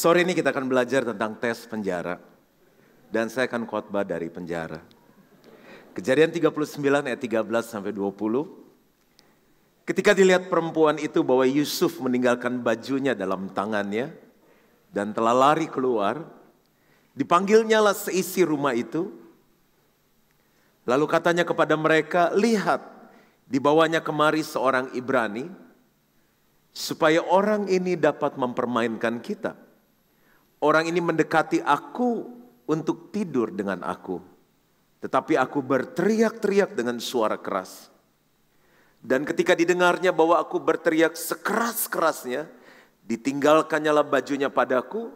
Sore ini kita akan belajar tentang tes penjara. Dan saya akan khotbah dari penjara. Kejadian 39 ayat 13 sampai 20. Ketika dilihat perempuan itu bahwa Yusuf meninggalkan bajunya dalam tangannya dan telah lari keluar, dipanggilnyalah seisi rumah itu. Lalu katanya kepada mereka, lihat dibawanya kemari seorang Ibrani supaya orang ini dapat mempermainkan kita. Orang ini mendekati aku untuk tidur dengan aku. Tetapi aku berteriak-teriak dengan suara keras. Dan ketika didengarnya bahwa aku berteriak sekeras-kerasnya, ditinggalkannyalah bajunya padaku,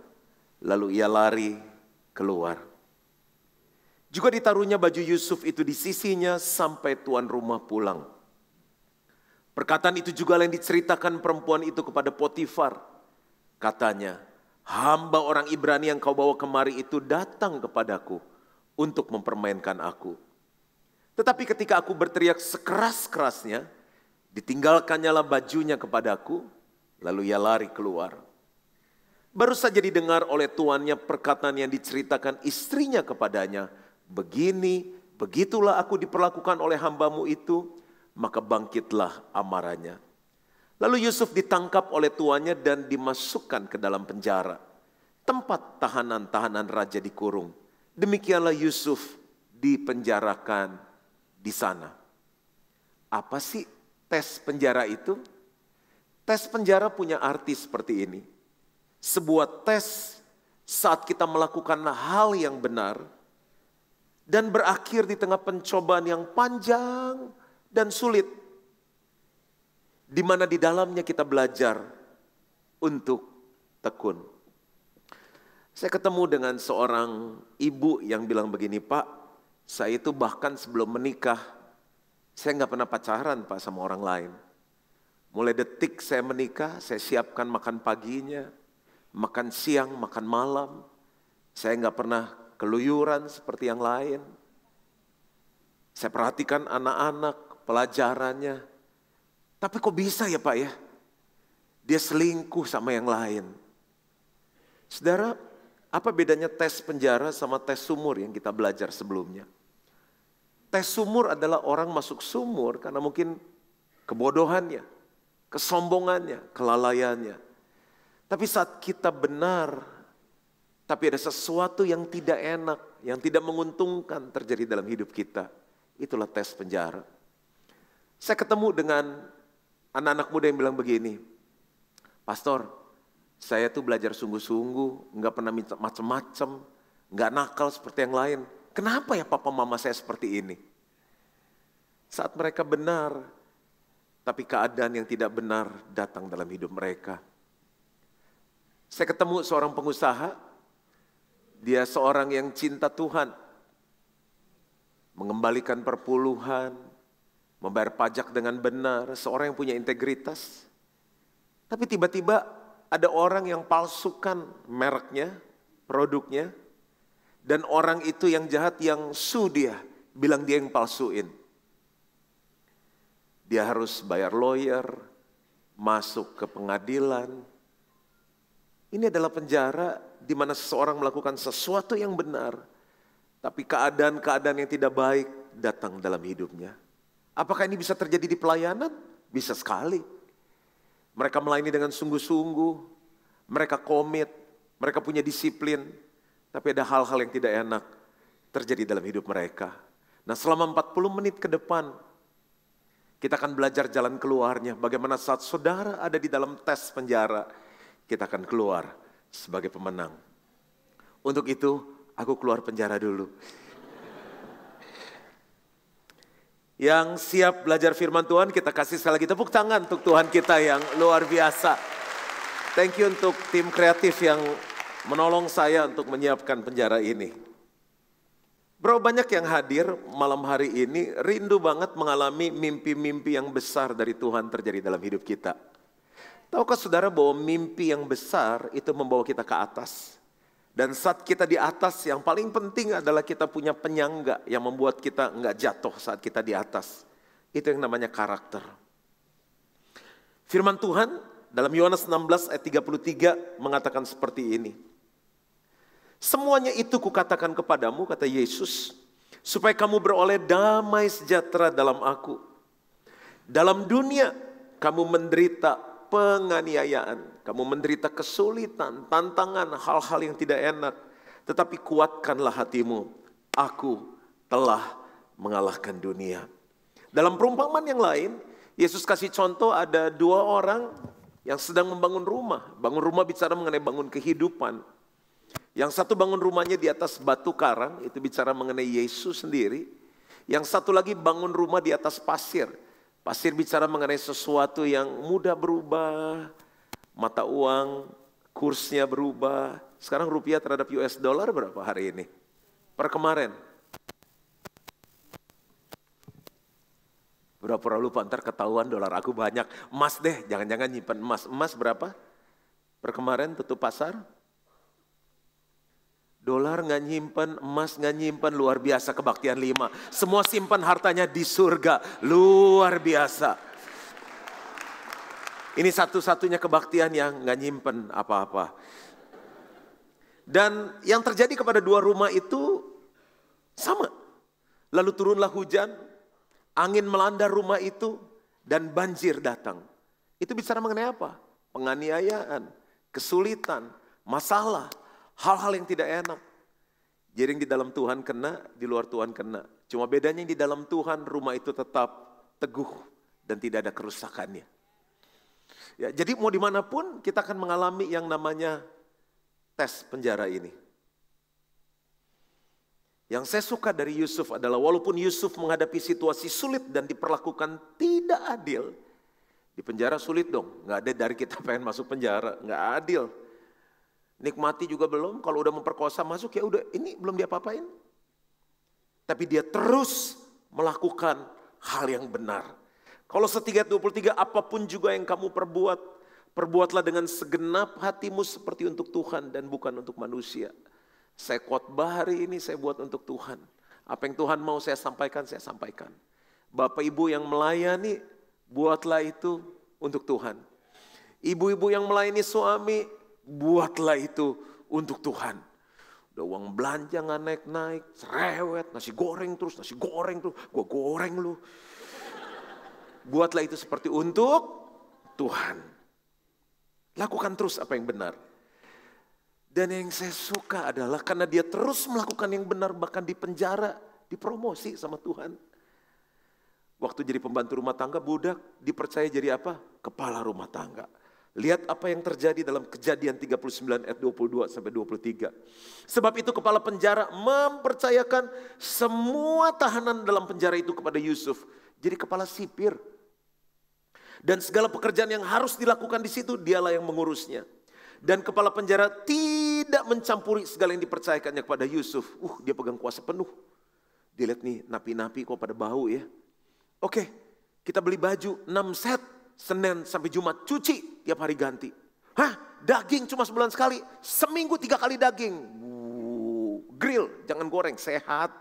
lalu ia lari keluar. Juga ditaruhnya baju Yusuf itu di sisinya sampai tuan rumah pulang. Perkataan itu juga yang diceritakan perempuan itu kepada Potifar. Katanya, Hamba orang Ibrani yang kau bawa kemari itu datang kepadaku untuk mempermainkan aku. Tetapi ketika aku berteriak sekeras-kerasnya, ditinggalkannyalah bajunya kepadaku, lalu ia lari keluar. Baru saja didengar oleh tuannya perkataan yang diceritakan istrinya kepadanya, begini, begitulah aku diperlakukan oleh hambamu itu, maka bangkitlah amarahnya. Lalu Yusuf ditangkap oleh tuannya dan dimasukkan ke dalam penjara. Tempat tahanan-tahanan raja dikurung. Demikianlah Yusuf dipenjarakan di sana. Apa sih tes penjara itu? Tes penjara punya arti seperti ini. Sebuah tes saat kita melakukan hal yang benar dan berakhir di tengah pencobaan yang panjang dan sulit di mana di dalamnya kita belajar untuk tekun. Saya ketemu dengan seorang ibu yang bilang begini, Pak, saya itu bahkan sebelum menikah, saya nggak pernah pacaran Pak sama orang lain. Mulai detik saya menikah, saya siapkan makan paginya, makan siang, makan malam. Saya nggak pernah keluyuran seperti yang lain. Saya perhatikan anak-anak, pelajarannya, tapi kok bisa ya Pak ya? Dia selingkuh sama yang lain. Saudara, apa bedanya tes penjara sama tes sumur yang kita belajar sebelumnya? Tes sumur adalah orang masuk sumur karena mungkin kebodohannya, kesombongannya, kelalaiannya. Tapi saat kita benar, tapi ada sesuatu yang tidak enak, yang tidak menguntungkan terjadi dalam hidup kita, itulah tes penjara. Saya ketemu dengan anak-anak muda yang bilang begini, Pastor, saya tuh belajar sungguh-sungguh, nggak pernah minta macem-macem, nggak nakal seperti yang lain. Kenapa ya papa mama saya seperti ini? Saat mereka benar, tapi keadaan yang tidak benar datang dalam hidup mereka. Saya ketemu seorang pengusaha, dia seorang yang cinta Tuhan, mengembalikan perpuluhan, membayar pajak dengan benar, seorang yang punya integritas. Tapi tiba-tiba ada orang yang palsukan mereknya, produknya, dan orang itu yang jahat yang su dia, bilang dia yang palsuin. Dia harus bayar lawyer, masuk ke pengadilan. Ini adalah penjara di mana seseorang melakukan sesuatu yang benar, tapi keadaan-keadaan yang tidak baik datang dalam hidupnya. Apakah ini bisa terjadi di pelayanan? Bisa sekali. Mereka melayani dengan sungguh-sungguh, mereka komit, mereka punya disiplin, tapi ada hal-hal yang tidak enak terjadi dalam hidup mereka. Nah selama 40 menit ke depan, kita akan belajar jalan keluarnya. Bagaimana saat saudara ada di dalam tes penjara, kita akan keluar sebagai pemenang. Untuk itu, aku keluar penjara dulu. yang siap belajar firman Tuhan, kita kasih sekali lagi tepuk tangan untuk Tuhan kita yang luar biasa. Thank you untuk tim kreatif yang menolong saya untuk menyiapkan penjara ini. Bro banyak yang hadir malam hari ini rindu banget mengalami mimpi-mimpi yang besar dari Tuhan terjadi dalam hidup kita. Tahukah saudara bahwa mimpi yang besar itu membawa kita ke atas. Dan saat kita di atas yang paling penting adalah kita punya penyangga yang membuat kita nggak jatuh saat kita di atas. Itu yang namanya karakter. Firman Tuhan dalam Yohanes 16 ayat 33 mengatakan seperti ini. Semuanya itu kukatakan kepadamu kata Yesus supaya kamu beroleh damai sejahtera dalam aku. Dalam dunia kamu menderita penganiayaan, kamu menderita kesulitan, tantangan, hal-hal yang tidak enak, tetapi kuatkanlah hatimu. Aku telah mengalahkan dunia. Dalam perumpamaan yang lain, Yesus kasih contoh ada dua orang yang sedang membangun rumah. Bangun rumah bicara mengenai bangun kehidupan. Yang satu bangun rumahnya di atas batu karang, itu bicara mengenai Yesus sendiri. Yang satu lagi bangun rumah di atas pasir, Pasir bicara mengenai sesuatu yang mudah berubah, mata uang, kursnya berubah. Sekarang rupiah terhadap US dollar berapa hari ini? Per kemarin. Berapa lupa ntar ketahuan dolar aku banyak. Emas deh, jangan-jangan nyimpan emas. Emas berapa? Per kemarin tutup pasar Dolar nggak nyimpen, emas nggak nyimpen, luar biasa kebaktian lima. Semua simpan hartanya di surga, luar biasa. Ini satu-satunya kebaktian yang nggak nyimpen apa-apa. Dan yang terjadi kepada dua rumah itu sama. Lalu turunlah hujan, angin melanda rumah itu, dan banjir datang. Itu bicara mengenai apa? Penganiayaan, kesulitan, masalah, hal-hal yang tidak enak. Jadi yang di dalam Tuhan kena, di luar Tuhan kena. Cuma bedanya yang di dalam Tuhan rumah itu tetap teguh dan tidak ada kerusakannya. Ya, jadi mau dimanapun kita akan mengalami yang namanya tes penjara ini. Yang saya suka dari Yusuf adalah walaupun Yusuf menghadapi situasi sulit dan diperlakukan tidak adil, di penjara sulit dong, Gak ada dari kita pengen masuk penjara, nggak adil. Nikmati juga belum, kalau udah memperkosa masuk ya udah ini belum dia papain. Tapi dia terus melakukan hal yang benar. Kalau setiga 23 apapun juga yang kamu perbuat, perbuatlah dengan segenap hatimu seperti untuk Tuhan dan bukan untuk manusia. Saya khotbah hari ini saya buat untuk Tuhan. Apa yang Tuhan mau saya sampaikan, saya sampaikan. Bapak Ibu yang melayani, buatlah itu untuk Tuhan. Ibu-ibu yang melayani suami, buatlah itu untuk Tuhan. Udah uang belanja nggak naik-naik, cerewet, nasi goreng terus, nasi goreng terus, gue goreng lu. Buatlah itu seperti untuk Tuhan. Lakukan terus apa yang benar. Dan yang saya suka adalah karena dia terus melakukan yang benar bahkan di penjara, dipromosi sama Tuhan. Waktu jadi pembantu rumah tangga budak dipercaya jadi apa? Kepala rumah tangga. Lihat apa yang terjadi dalam kejadian 39 ayat 22 sampai 23. Sebab itu kepala penjara mempercayakan semua tahanan dalam penjara itu kepada Yusuf. Jadi kepala sipir. Dan segala pekerjaan yang harus dilakukan di situ dialah yang mengurusnya. Dan kepala penjara tidak mencampuri segala yang dipercayakannya kepada Yusuf. Uh dia pegang kuasa penuh. Dilihat nih napi-napi kok pada bau ya. Oke kita beli baju 6 set Senin sampai Jumat cuci, tiap hari ganti. Hah? Daging cuma sebulan sekali, seminggu tiga kali daging. Wuh, grill, jangan goreng, sehat.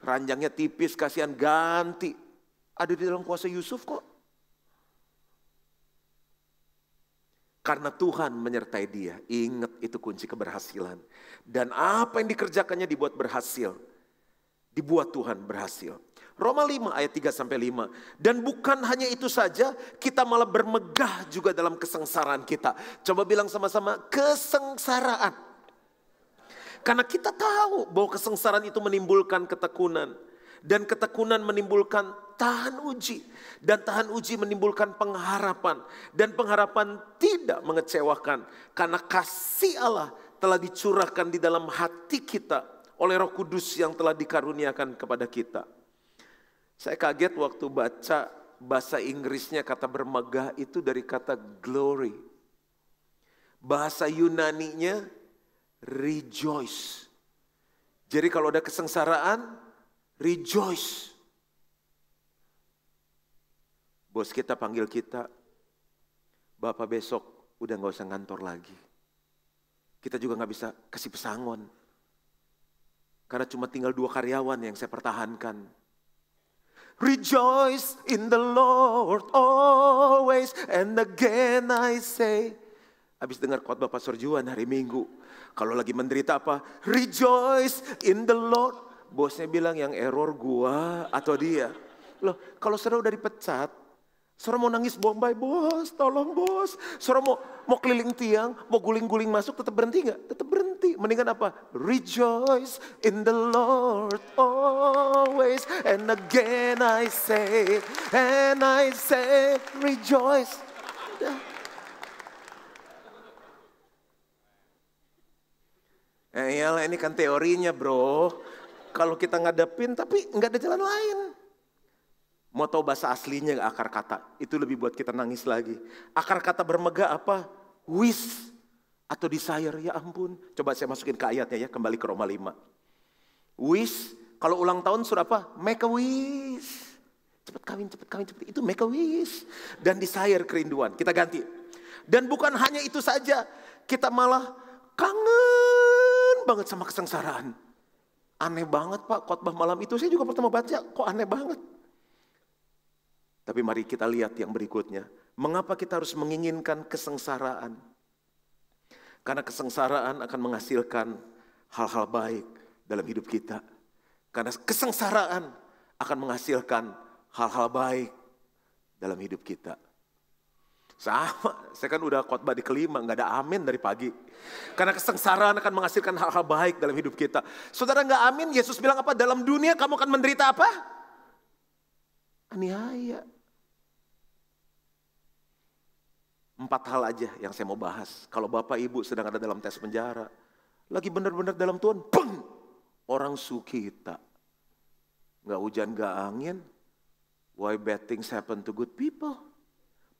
Ranjangnya tipis, kasihan ganti. Ada di dalam kuasa Yusuf kok. Karena Tuhan menyertai dia. Ingat itu kunci keberhasilan. Dan apa yang dikerjakannya dibuat berhasil. Dibuat Tuhan berhasil. Roma 5 ayat 3 sampai 5. Dan bukan hanya itu saja, kita malah bermegah juga dalam kesengsaraan kita. Coba bilang sama-sama kesengsaraan. Karena kita tahu bahwa kesengsaraan itu menimbulkan ketekunan dan ketekunan menimbulkan tahan uji dan tahan uji menimbulkan pengharapan dan pengharapan tidak mengecewakan karena kasih Allah telah dicurahkan di dalam hati kita oleh Roh Kudus yang telah dikaruniakan kepada kita. Saya kaget waktu baca bahasa Inggrisnya kata bermegah itu dari kata glory. Bahasa Yunaninya rejoice. Jadi kalau ada kesengsaraan, rejoice. Bos kita panggil kita, Bapak besok udah gak usah ngantor lagi. Kita juga gak bisa kasih pesangon. Karena cuma tinggal dua karyawan yang saya pertahankan. Rejoice in the Lord always and again I say. Habis dengar khotbah Pastor Juan hari Minggu. Kalau lagi menderita apa? Rejoice in the Lord. Bosnya bilang yang error gua atau dia. Loh, kalau saudara udah dipecat, Saudara mau nangis bombay, bos, tolong bos. Saudara mau, mau keliling tiang, mau guling-guling masuk, tetap berhenti nggak? Tetap berhenti. Mendingan apa? Rejoice in the Lord always. And again I say, and I say, rejoice. Eh, iyalah ini kan teorinya bro. Kalau kita ngadepin tapi nggak ada jalan lain. Mau tahu bahasa aslinya gak akar kata? Itu lebih buat kita nangis lagi. Akar kata bermegah apa? Wish atau desire. Ya ampun. Coba saya masukin ke ayatnya ya, kembali ke Roma 5. Wish, kalau ulang tahun surah apa? Make a wish. Cepat kawin, cepat kawin, cepat. Itu make a wish. Dan desire kerinduan. Kita ganti. Dan bukan hanya itu saja. Kita malah kangen banget sama kesengsaraan. Aneh banget pak, khotbah malam itu saya juga pertama baca, kok aneh banget. Tapi mari kita lihat yang berikutnya. Mengapa kita harus menginginkan kesengsaraan? Karena kesengsaraan akan menghasilkan hal-hal baik dalam hidup kita. Karena kesengsaraan akan menghasilkan hal-hal baik dalam hidup kita. Sama, saya kan udah khotbah di kelima, nggak ada amin dari pagi. Karena kesengsaraan akan menghasilkan hal-hal baik dalam hidup kita. Saudara nggak amin, Yesus bilang apa? Dalam dunia kamu akan menderita apa? Aniaya. Empat hal aja yang saya mau bahas. Kalau Bapak Ibu sedang ada dalam tes penjara, lagi benar-benar dalam Tuhan, peng! Orang sukita. Gak hujan, gak angin. Why bad things happen to good people?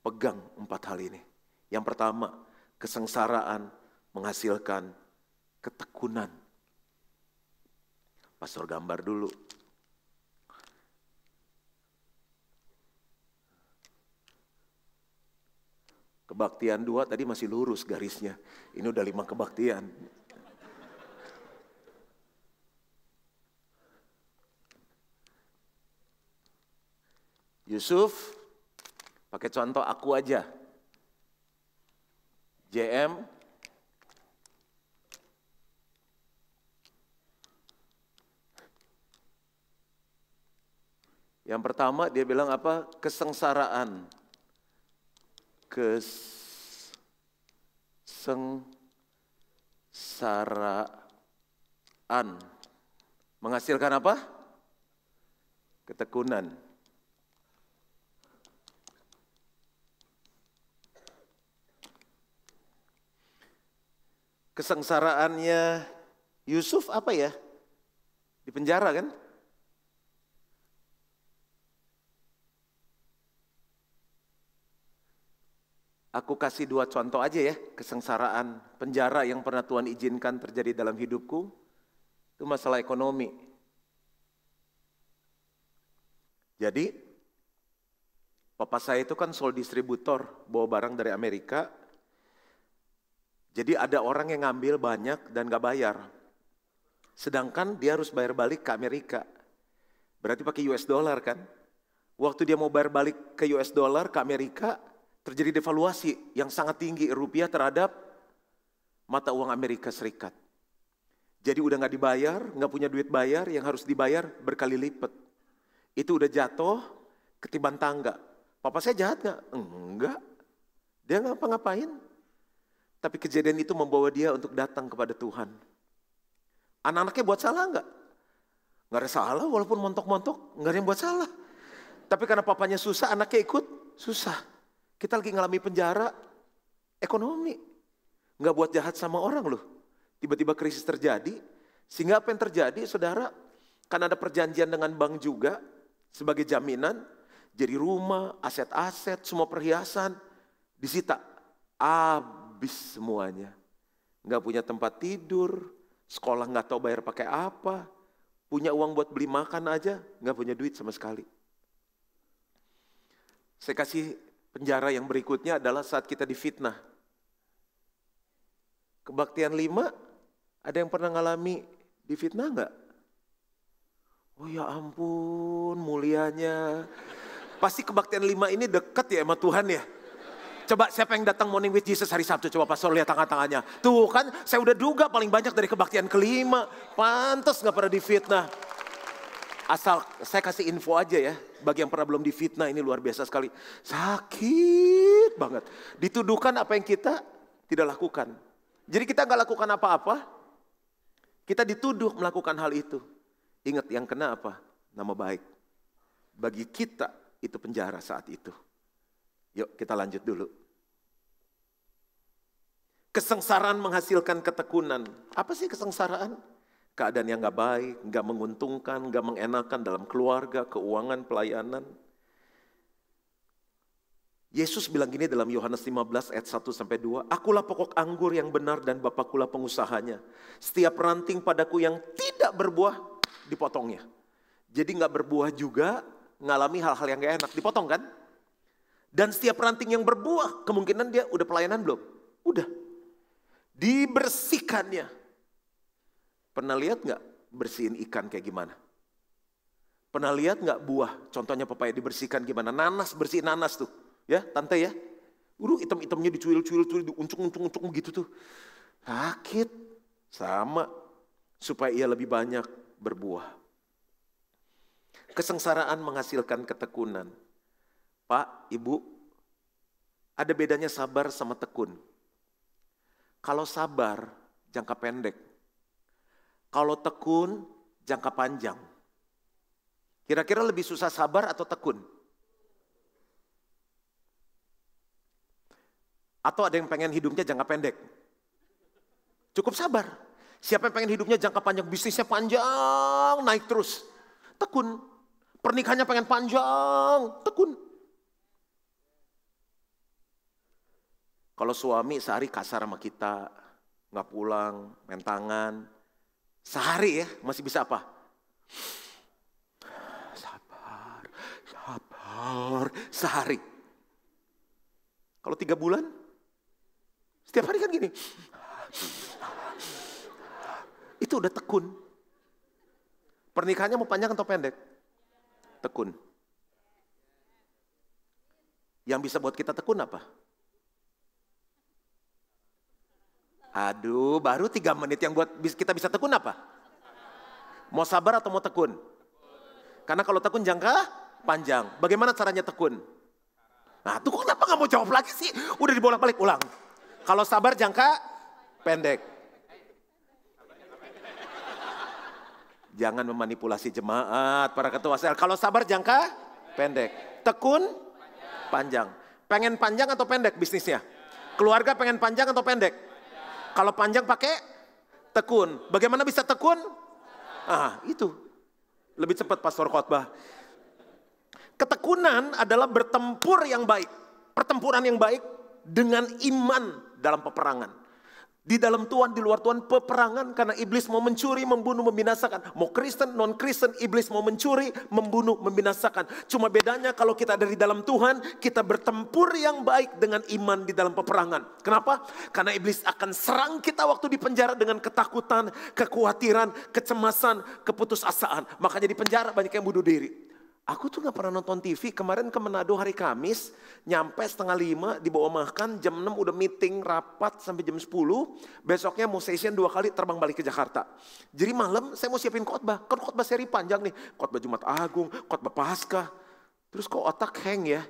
Pegang empat hal ini. Yang pertama, kesengsaraan menghasilkan ketekunan. Pastor gambar dulu, Kebaktian dua tadi masih lurus garisnya. Ini udah lima kebaktian. Yusuf, pakai contoh aku aja. JM, Yang pertama dia bilang apa? Kesengsaraan kesengsaraan. Menghasilkan apa? Ketekunan. Kesengsaraannya Yusuf apa ya? Di penjara kan? Aku kasih dua contoh aja ya, kesengsaraan, penjara yang pernah Tuhan izinkan terjadi dalam hidupku, itu masalah ekonomi. Jadi, papa saya itu kan sole distributor, bawa barang dari Amerika. Jadi ada orang yang ngambil banyak dan gak bayar. Sedangkan dia harus bayar balik ke Amerika. Berarti pakai US dollar kan? Waktu dia mau bayar balik ke US dollar ke Amerika, terjadi devaluasi yang sangat tinggi rupiah terhadap mata uang Amerika Serikat. Jadi udah nggak dibayar, nggak punya duit bayar, yang harus dibayar berkali lipat. Itu udah jatuh, ketiban tangga. Papa saya jahat nggak? Enggak. Dia nggak ngapa-ngapain. Tapi kejadian itu membawa dia untuk datang kepada Tuhan. Anak-anaknya buat salah nggak? Nggak ada salah walaupun montok-montok, nggak ada yang buat salah. Tapi karena papanya susah, anaknya ikut susah. Kita lagi ngalami penjara, ekonomi. Nggak buat jahat sama orang loh. Tiba-tiba krisis terjadi, sehingga apa yang terjadi saudara, Karena ada perjanjian dengan bank juga sebagai jaminan, jadi rumah, aset-aset, semua perhiasan disita. abis semuanya. Nggak punya tempat tidur, sekolah nggak tahu bayar pakai apa, punya uang buat beli makan aja, nggak punya duit sama sekali. Saya kasih Penjara yang berikutnya adalah saat kita difitnah. Kebaktian lima, ada yang pernah ngalami difitnah nggak? Oh ya ampun, mulianya. Pasti kebaktian lima ini dekat ya sama Tuhan ya. Coba siapa yang datang morning with Jesus hari Sabtu? Coba pastor lihat tangan-tangannya. Tuh kan saya udah duga paling banyak dari kebaktian kelima. Pantas nggak pernah difitnah. Asal saya kasih info aja ya bagi yang pernah belum difitnah ini luar biasa sekali. Sakit banget. Dituduhkan apa yang kita tidak lakukan. Jadi kita nggak lakukan apa-apa, kita dituduh melakukan hal itu. Ingat yang kena apa? Nama baik. Bagi kita itu penjara saat itu. Yuk kita lanjut dulu. Kesengsaraan menghasilkan ketekunan. Apa sih kesengsaraan? keadaan yang nggak baik, nggak menguntungkan, nggak mengenakan dalam keluarga, keuangan, pelayanan. Yesus bilang gini dalam Yohanes 15 ayat 1 sampai 2, "Akulah pokok anggur yang benar dan Bapakulah pengusahanya. Setiap ranting padaku yang tidak berbuah dipotongnya." Jadi nggak berbuah juga ngalami hal-hal yang gak enak, dipotong kan? Dan setiap ranting yang berbuah, kemungkinan dia udah pelayanan belum? Udah. Dibersihkannya Pernah lihat nggak bersihin ikan kayak gimana? Pernah lihat nggak buah? Contohnya pepaya dibersihkan gimana? Nanas bersihin nanas tuh, ya tante ya. uruh item-itemnya dicuil-cuil, cuil, diuncung-uncung-uncung begitu tuh. Sakit, sama. Supaya ia lebih banyak berbuah. Kesengsaraan menghasilkan ketekunan. Pak, Ibu, ada bedanya sabar sama tekun. Kalau sabar jangka pendek, kalau tekun, jangka panjang. Kira-kira lebih susah sabar atau tekun? Atau ada yang pengen hidupnya jangka pendek? Cukup sabar. Siapa yang pengen hidupnya jangka panjang, bisnisnya panjang, naik terus. Tekun. Pernikahannya pengen panjang, tekun. Kalau suami sehari kasar sama kita, nggak pulang, main tangan, Sehari ya, masih bisa apa? Sabar, sabar, sehari. Kalau tiga bulan, setiap hari kan gini. Itu udah tekun. Pernikahannya mau panjang atau pendek? Tekun. Yang bisa buat kita tekun apa? Aduh, baru tiga menit yang buat kita bisa tekun apa? Mau sabar atau mau tekun? Karena kalau tekun jangka panjang. Bagaimana caranya tekun? Nah, tuh kok kenapa nggak mau jawab lagi sih? Udah dibolak-balik ulang. Kalau sabar jangka pendek. Jangan memanipulasi jemaat para ketua sel. Kalau sabar jangka pendek. Tekun panjang. Pengen panjang atau pendek bisnisnya? Keluarga pengen panjang atau pendek? Kalau panjang pakai tekun. Bagaimana bisa tekun? Ah, itu. Lebih cepat pastor khotbah. Ketekunan adalah bertempur yang baik. Pertempuran yang baik dengan iman dalam peperangan. Di dalam Tuhan, di luar Tuhan, peperangan karena iblis mau mencuri, membunuh, membinasakan. Mau Kristen, non-Kristen, iblis mau mencuri, membunuh, membinasakan. Cuma bedanya kalau kita dari dalam Tuhan, kita bertempur yang baik dengan iman di dalam peperangan. Kenapa? Karena iblis akan serang kita waktu di penjara dengan ketakutan, kekhawatiran, kecemasan, keputusasaan. Makanya di penjara banyak yang bunuh diri. Aku tuh gak pernah nonton TV, kemarin ke Manado hari Kamis, nyampe setengah lima, dibawa makan, jam enam udah meeting, rapat sampai jam sepuluh. besoknya mau session dua kali terbang balik ke Jakarta. Jadi malam saya mau siapin khotbah, kan khotbah seri panjang nih, khotbah Jumat Agung, khotbah Paskah. Terus kok otak hang ya?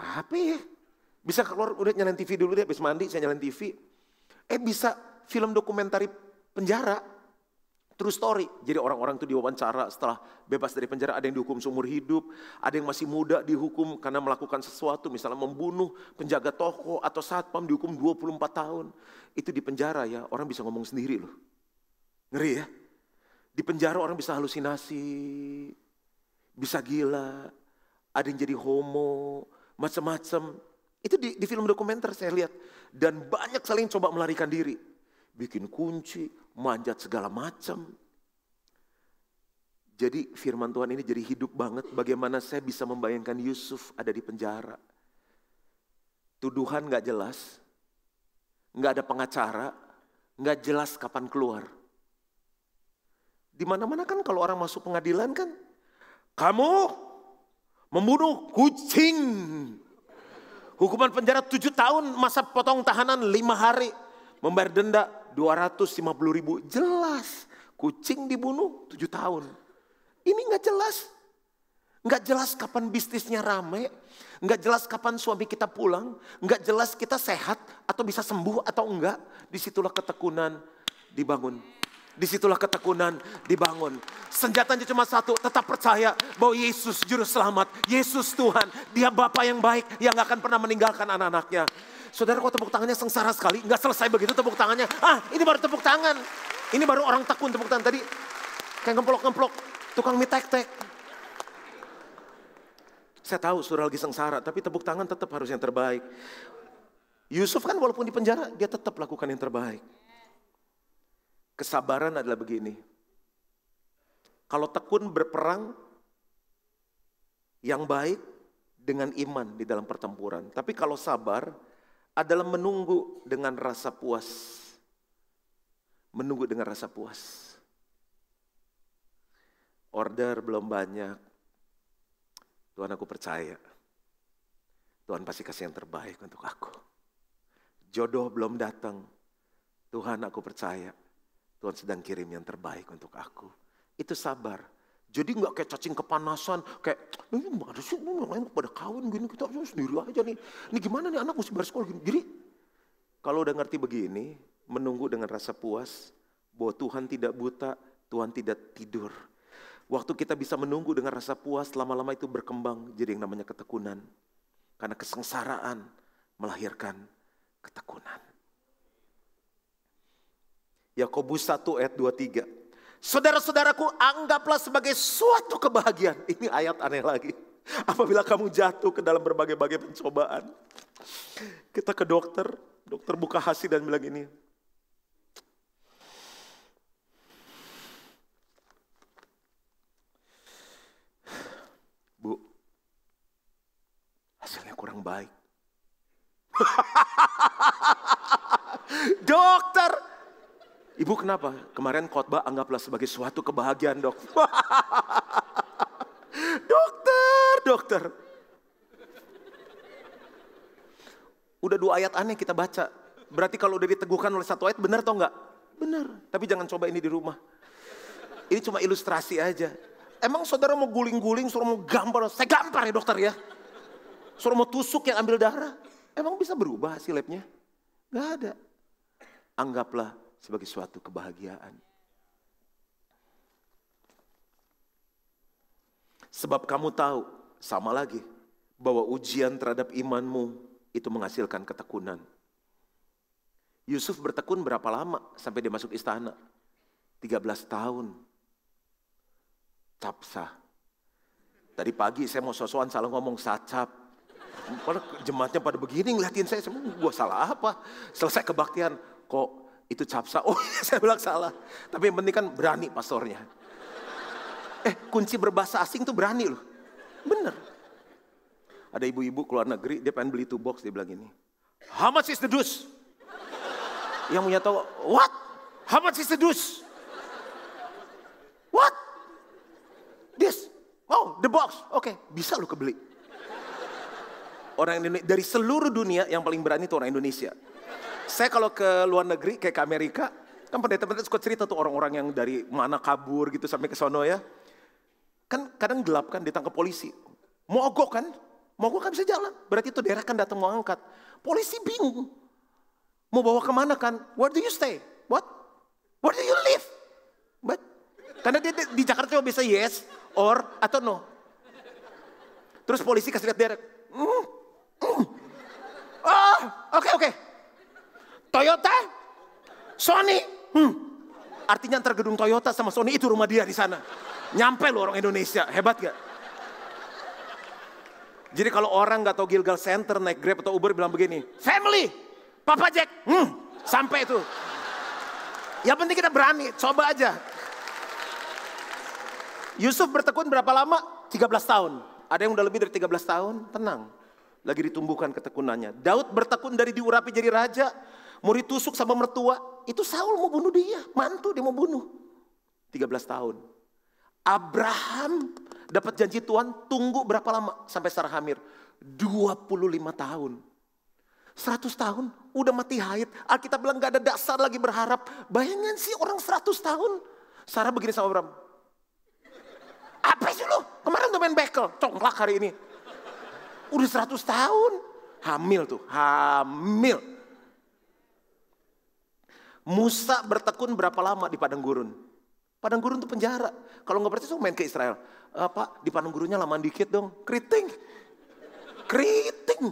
Apa ya? Bisa keluar udah nyalain TV dulu deh, habis mandi saya nyalain TV. Eh bisa film dokumentari penjara, True story. Jadi orang-orang itu diwawancara setelah bebas dari penjara. Ada yang dihukum seumur hidup. Ada yang masih muda dihukum karena melakukan sesuatu. Misalnya membunuh penjaga toko atau satpam dihukum 24 tahun. Itu di penjara ya. Orang bisa ngomong sendiri loh. Ngeri ya. Di penjara orang bisa halusinasi. Bisa gila. Ada yang jadi homo. Macam-macam. Itu di, di film dokumenter saya lihat. Dan banyak saling coba melarikan diri. Bikin kunci, manjat segala macam. Jadi firman Tuhan ini jadi hidup banget bagaimana saya bisa membayangkan Yusuf ada di penjara. Tuduhan gak jelas, gak ada pengacara, gak jelas kapan keluar. Dimana mana-mana kan kalau orang masuk pengadilan kan, kamu membunuh kucing. Hukuman penjara tujuh tahun, masa potong tahanan lima hari, membayar denda 250 ribu. Jelas. Kucing dibunuh 7 tahun. Ini nggak jelas. Nggak jelas kapan bisnisnya rame. Nggak jelas kapan suami kita pulang. Nggak jelas kita sehat atau bisa sembuh atau enggak. Disitulah ketekunan dibangun. Disitulah ketekunan dibangun. Senjatanya cuma satu, tetap percaya bahwa Yesus juru selamat, Yesus Tuhan, dia Bapak yang baik yang akan pernah meninggalkan anak-anaknya. Saudara kok tepuk tangannya sengsara sekali? Nggak selesai begitu tepuk tangannya. Ah ini baru tepuk tangan. Ini baru orang tekun tepuk tangan. Tadi kayak ngemplok-ngemplok. Tukang mie tek-tek. Saya tahu saudara lagi sengsara. Tapi tepuk tangan tetap harus yang terbaik. Yusuf kan walaupun di penjara dia tetap lakukan yang terbaik. Kesabaran adalah begini. Kalau tekun berperang yang baik dengan iman di dalam pertempuran. Tapi kalau sabar, adalah menunggu dengan rasa puas. Menunggu dengan rasa puas. Order belum banyak. Tuhan aku percaya. Tuhan pasti kasih yang terbaik untuk aku. Jodoh belum datang. Tuhan aku percaya. Tuhan sedang kirim yang terbaik untuk aku. Itu sabar jadi nggak kayak cacing kepanasan, kayak ini ada sih, ini lain pada kawin gini kita harus sendiri aja nih. Ini gimana nih anak mesti bayar sekolah gini. Jadi kalau udah ngerti begini, menunggu dengan rasa puas bahwa Tuhan tidak buta, Tuhan tidak tidur. Waktu kita bisa menunggu dengan rasa puas, lama-lama itu berkembang jadi yang namanya ketekunan. Karena kesengsaraan melahirkan ketekunan. Yakobus 1 ayat 23. Saudara-saudaraku anggaplah sebagai suatu kebahagiaan. Ini ayat aneh lagi. Apabila kamu jatuh ke dalam berbagai-bagai pencobaan. Kita ke dokter, dokter buka hasil dan bilang ini. Bu, hasilnya kurang baik. dokter, Ibu kenapa? Kemarin khotbah anggaplah sebagai suatu kebahagiaan dok. dokter, dokter. Udah dua ayat aneh kita baca. Berarti kalau udah diteguhkan oleh satu ayat benar atau enggak? Benar. Tapi jangan coba ini di rumah. Ini cuma ilustrasi aja. Emang saudara mau guling-guling, suruh mau gampar, saya gampar ya dokter ya. Suruh mau tusuk yang ambil darah. Emang bisa berubah hasil labnya? Gak ada. Anggaplah sebagai suatu kebahagiaan. Sebab kamu tahu, sama lagi, bahwa ujian terhadap imanmu itu menghasilkan ketekunan. Yusuf bertekun berapa lama sampai dia masuk istana? 13 tahun. Capsa. Tadi pagi saya mau sosokan salah ngomong sacap. Jemaatnya pada begini ngeliatin saya, semua gua salah apa? Selesai kebaktian, kok itu capsa. Oh iya, saya bilang salah. Tapi yang penting kan berani pastornya. Eh kunci berbahasa asing tuh berani loh. Bener. Ada ibu-ibu keluar negeri, dia pengen beli two box, dia bilang gini. How much is the deuce? Yang punya tahu, what? How much is the deuce? What? This? Oh, the box. Oke, okay. bisa lo kebeli. Orang Indonesia, dari seluruh dunia yang paling berani itu orang Indonesia. Saya kalau ke luar negeri kayak ke Amerika, kan pendeta-pendeta suka cerita tuh orang-orang yang dari mana kabur gitu sampai ke sono ya. Kan kadang gelap kan ditangkap polisi. Mogok kan? Mogok kan bisa jalan. Berarti itu daerah kan datang mau angkat. Polisi bingung. Mau bawa kemana kan? Where do you stay? What? Where do you live? But karena dia di Jakarta cuma bisa yes or atau no. Terus polisi kasih lihat Derek. Mm, mm. Oh, oke okay, oke. Okay. Toyota, Sony. Hmm. Artinya antar gedung Toyota sama Sony itu rumah dia di sana. Nyampe loh orang Indonesia, hebat gak? Jadi kalau orang gak tahu Gilgal Center naik Grab atau Uber bilang begini, family, Papa Jack, hmm, sampai itu. Yang penting kita berani, coba aja. Yusuf bertekun berapa lama? 13 tahun. Ada yang udah lebih dari 13 tahun, tenang. Lagi ditumbuhkan ketekunannya. Daud bertekun dari diurapi jadi raja mau ditusuk sama mertua. Itu Saul mau bunuh dia, mantu dia mau bunuh. 13 tahun. Abraham dapat janji Tuhan tunggu berapa lama sampai Sarah hamil? 25 tahun. 100 tahun udah mati haid. Alkitab bilang gak ada dasar lagi berharap. Bayangin sih orang 100 tahun. Sarah begini sama Abraham. Apa sih lu? Kemarin udah main bekel. Congklak hari ini. Udah 100 tahun. Hamil tuh. Hamil. Musa bertekun berapa lama di padang gurun? Padang gurun itu penjara. Kalau nggak percaya, main ke Israel. E, Pak, di padang gurunnya lama dikit dong. Keriting. Keriting.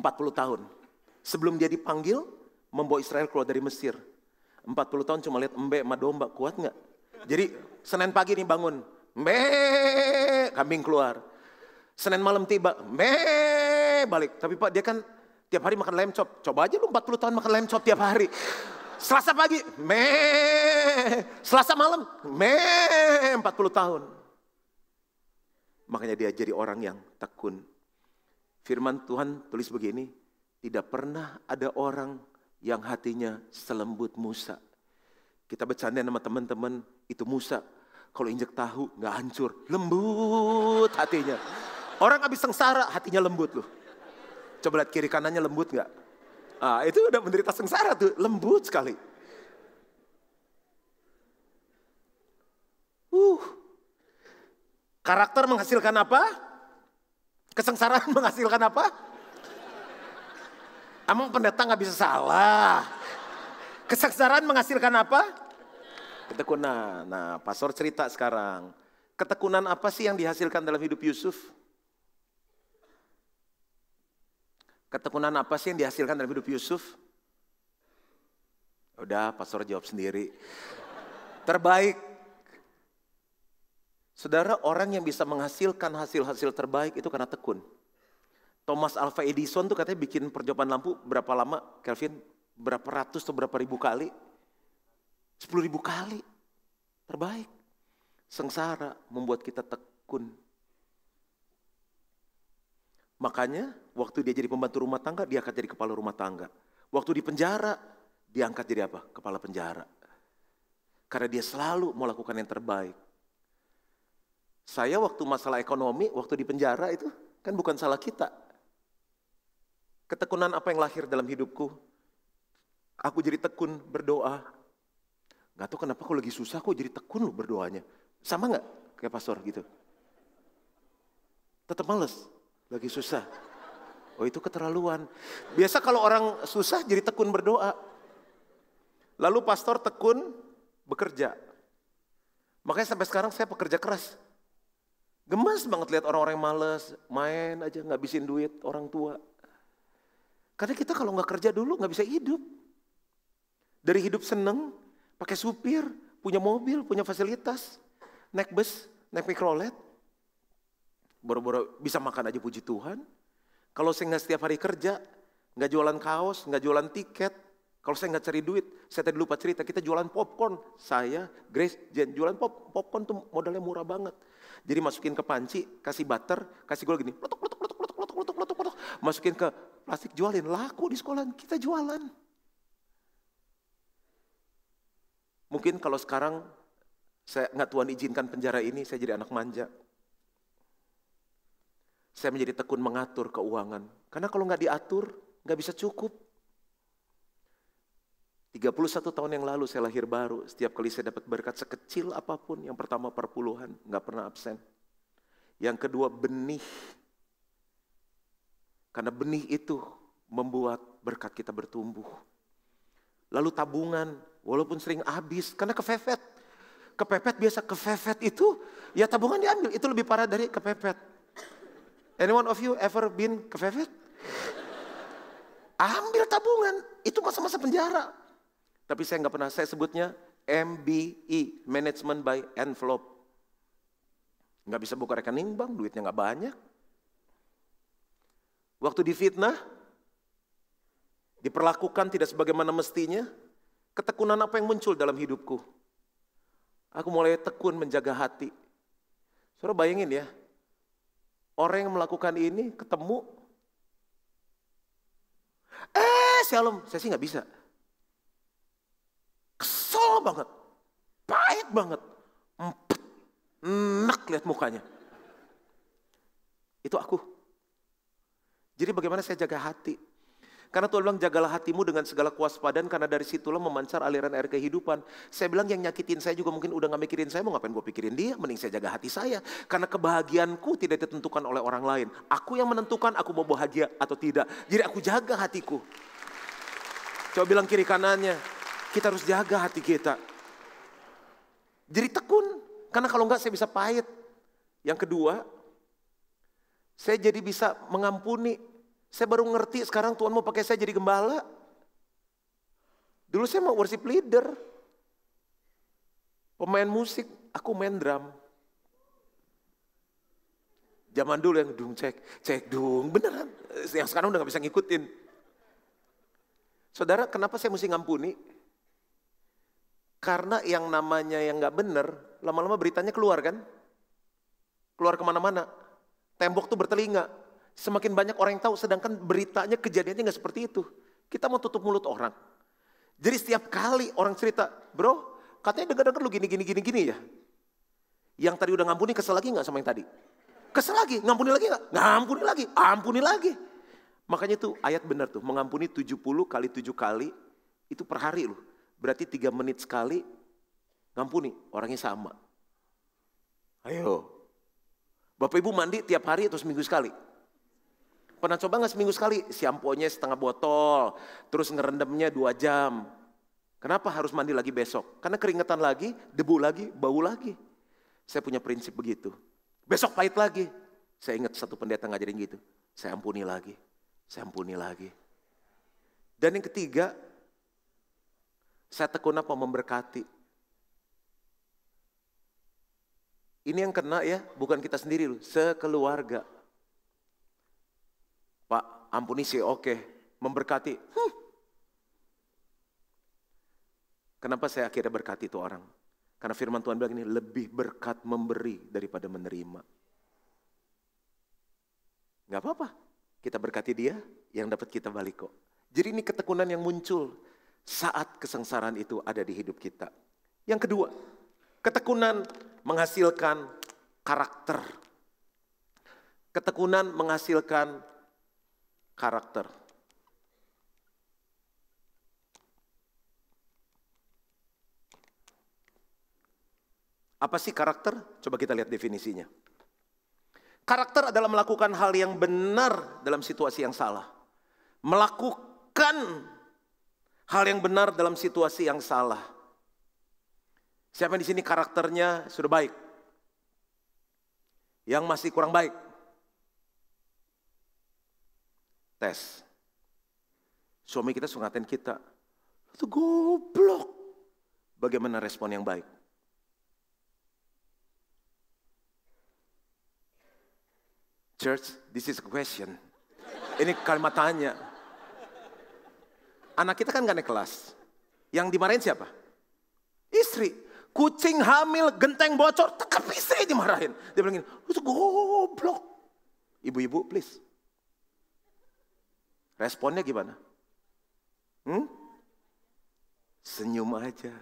40 tahun. Sebelum dia dipanggil, membawa Israel keluar dari Mesir. 40 tahun cuma lihat embe sama domba, kuat nggak? Jadi Senin pagi nih bangun, me kambing keluar. Senin malam tiba, me balik. Tapi Pak dia kan Tiap hari makan lem chop. Coba aja lu 40 tahun makan lem chop tiap hari. Selasa pagi, me. Selasa malam, me. 40 tahun. Makanya dia jadi orang yang tekun. Firman Tuhan tulis begini, tidak pernah ada orang yang hatinya selembut Musa. Kita bercanda sama teman-teman, itu Musa. Kalau injek tahu nggak hancur, lembut hatinya. Orang habis sengsara hatinya lembut loh. Coba lihat kiri kanannya lembut nggak? Ah, itu udah menderita sengsara tuh, lembut sekali. Uh, karakter menghasilkan apa? Kesengsaraan menghasilkan apa? Emang pendeta nggak bisa salah. Kesengsaraan menghasilkan apa? Ketekunan. Nah, Pastor cerita sekarang. Ketekunan apa sih yang dihasilkan dalam hidup Yusuf? Ketekunan apa sih yang dihasilkan dari hidup Yusuf? Udah, pastor jawab sendiri. Terbaik. Saudara, orang yang bisa menghasilkan hasil-hasil terbaik itu karena tekun. Thomas Alva Edison tuh katanya bikin percobaan lampu berapa lama, Kelvin? Berapa ratus atau berapa ribu kali? Sepuluh ribu kali. Terbaik. Sengsara membuat kita tekun. Makanya waktu dia jadi pembantu rumah tangga, dia akan jadi kepala rumah tangga. Waktu di penjara, diangkat jadi apa? Kepala penjara. Karena dia selalu mau lakukan yang terbaik. Saya waktu masalah ekonomi, waktu di penjara itu kan bukan salah kita. Ketekunan apa yang lahir dalam hidupku? Aku jadi tekun berdoa. Gak tau kenapa aku lagi susah, aku jadi tekun loh berdoanya. Sama gak kayak pastor gitu? Tetap males lagi susah. Oh itu keterlaluan. Biasa kalau orang susah jadi tekun berdoa. Lalu pastor tekun bekerja. Makanya sampai sekarang saya pekerja keras. Gemas banget lihat orang-orang yang males, main aja ngabisin duit orang tua. Karena kita kalau nggak kerja dulu nggak bisa hidup. Dari hidup seneng, pakai supir, punya mobil, punya fasilitas, naik bus, naik mikrolet, Boro-boro bisa makan aja puji Tuhan. Kalau saya nggak setiap hari kerja, nggak jualan kaos, nggak jualan tiket, kalau saya nggak cari duit, saya tadi lupa cerita, kita jualan popcorn. Saya, Grace, Jen, jualan pop, popcorn tuh modalnya murah banget. Jadi masukin ke panci, kasih butter, kasih gula gini, Masukin ke plastik, jualin. Laku di sekolah, kita jualan. Mungkin kalau sekarang, saya nggak Tuhan izinkan penjara ini, saya jadi anak manja. Saya menjadi tekun mengatur keuangan. Karena kalau nggak diatur, nggak bisa cukup. 31 tahun yang lalu saya lahir baru, setiap kali saya dapat berkat sekecil apapun, yang pertama perpuluhan, nggak pernah absen. Yang kedua benih, karena benih itu membuat berkat kita bertumbuh. Lalu tabungan, walaupun sering habis, karena kepepet. Kepepet biasa, kepepet itu ya tabungan diambil, itu lebih parah dari kepepet. Anyone of you ever been kepepet? Ambil tabungan, itu masa-masa penjara. Tapi saya nggak pernah, saya sebutnya MBE, Management by Envelope. Nggak bisa buka rekening bang, duitnya nggak banyak. Waktu difitnah, diperlakukan tidak sebagaimana mestinya, ketekunan apa yang muncul dalam hidupku? Aku mulai tekun menjaga hati. Suruh bayangin ya, Orang yang melakukan ini ketemu. Eh, shalom. Saya sih nggak bisa. Kesel banget. Pahit banget. Empet. Enak lihat mukanya. Itu aku. Jadi bagaimana saya jaga hati? Karena Tuhan bilang jagalah hatimu dengan segala kewaspadaan karena dari situlah memancar aliran air kehidupan. Saya bilang yang nyakitin saya juga mungkin udah gak mikirin saya mau ngapain gue pikirin dia. Mending saya jaga hati saya. Karena kebahagiaanku tidak ditentukan oleh orang lain. Aku yang menentukan aku mau bahagia atau tidak. Jadi aku jaga hatiku. Coba bilang kiri kanannya. Kita harus jaga hati kita. Jadi tekun. Karena kalau enggak saya bisa pahit. Yang kedua, saya jadi bisa mengampuni saya baru ngerti sekarang Tuhan mau pakai saya jadi gembala. Dulu saya mau worship leader. Pemain musik, aku main drum. Zaman dulu yang dung cek, cek dung, beneran. Yang sekarang udah gak bisa ngikutin. Saudara, kenapa saya mesti ngampuni? Karena yang namanya yang gak bener, lama-lama beritanya keluar kan? Keluar kemana-mana. Tembok tuh bertelinga, Semakin banyak orang yang tahu, sedangkan beritanya, kejadiannya nggak seperti itu. Kita mau tutup mulut orang. Jadi setiap kali orang cerita, bro, katanya dengar-dengar lu gini, gini, gini, gini ya. Yang tadi udah ngampuni, kesel lagi nggak sama yang tadi? Kesel lagi, ngampuni lagi nggak? Ngampuni lagi, ampuni lagi. Makanya tuh ayat benar tuh, mengampuni 70 kali 7 kali, itu per hari loh. Berarti 3 menit sekali, ngampuni, orangnya sama. Ayo. Bapak Ibu mandi tiap hari atau seminggu sekali? Pernah coba nggak seminggu sekali? Siamponya setengah botol, terus ngerendamnya dua jam. Kenapa harus mandi lagi besok? Karena keringetan lagi, debu lagi, bau lagi. Saya punya prinsip begitu. Besok pahit lagi. Saya ingat satu pendeta ngajarin gitu. Saya ampuni lagi, saya ampuni lagi. Dan yang ketiga, saya tekun apa memberkati. Ini yang kena ya, bukan kita sendiri loh, sekeluarga. Pak, ampuni sih oke. Memberkati. Hmm. Kenapa saya akhirnya berkati itu orang? Karena firman Tuhan bilang ini lebih berkat memberi daripada menerima. Gak apa-apa, kita berkati dia, yang dapat kita balik kok. Jadi ini ketekunan yang muncul saat kesengsaraan itu ada di hidup kita. Yang kedua, ketekunan menghasilkan karakter. Ketekunan menghasilkan karakter. Apa sih karakter? Coba kita lihat definisinya. Karakter adalah melakukan hal yang benar dalam situasi yang salah. Melakukan hal yang benar dalam situasi yang salah. Siapa di sini karakternya sudah baik? Yang masih kurang baik? tes. Suami kita suka ngatain kita, itu goblok. Bagaimana respon yang baik? Church, this is a question. Ini kalimat tanya. Anak kita kan gak naik kelas. Yang dimarahin siapa? Istri. Kucing hamil, genteng bocor, tetap istri dimarahin. Dia bilang gini, itu goblok. Ibu-ibu, please. Responnya gimana? Hmm? Senyum aja.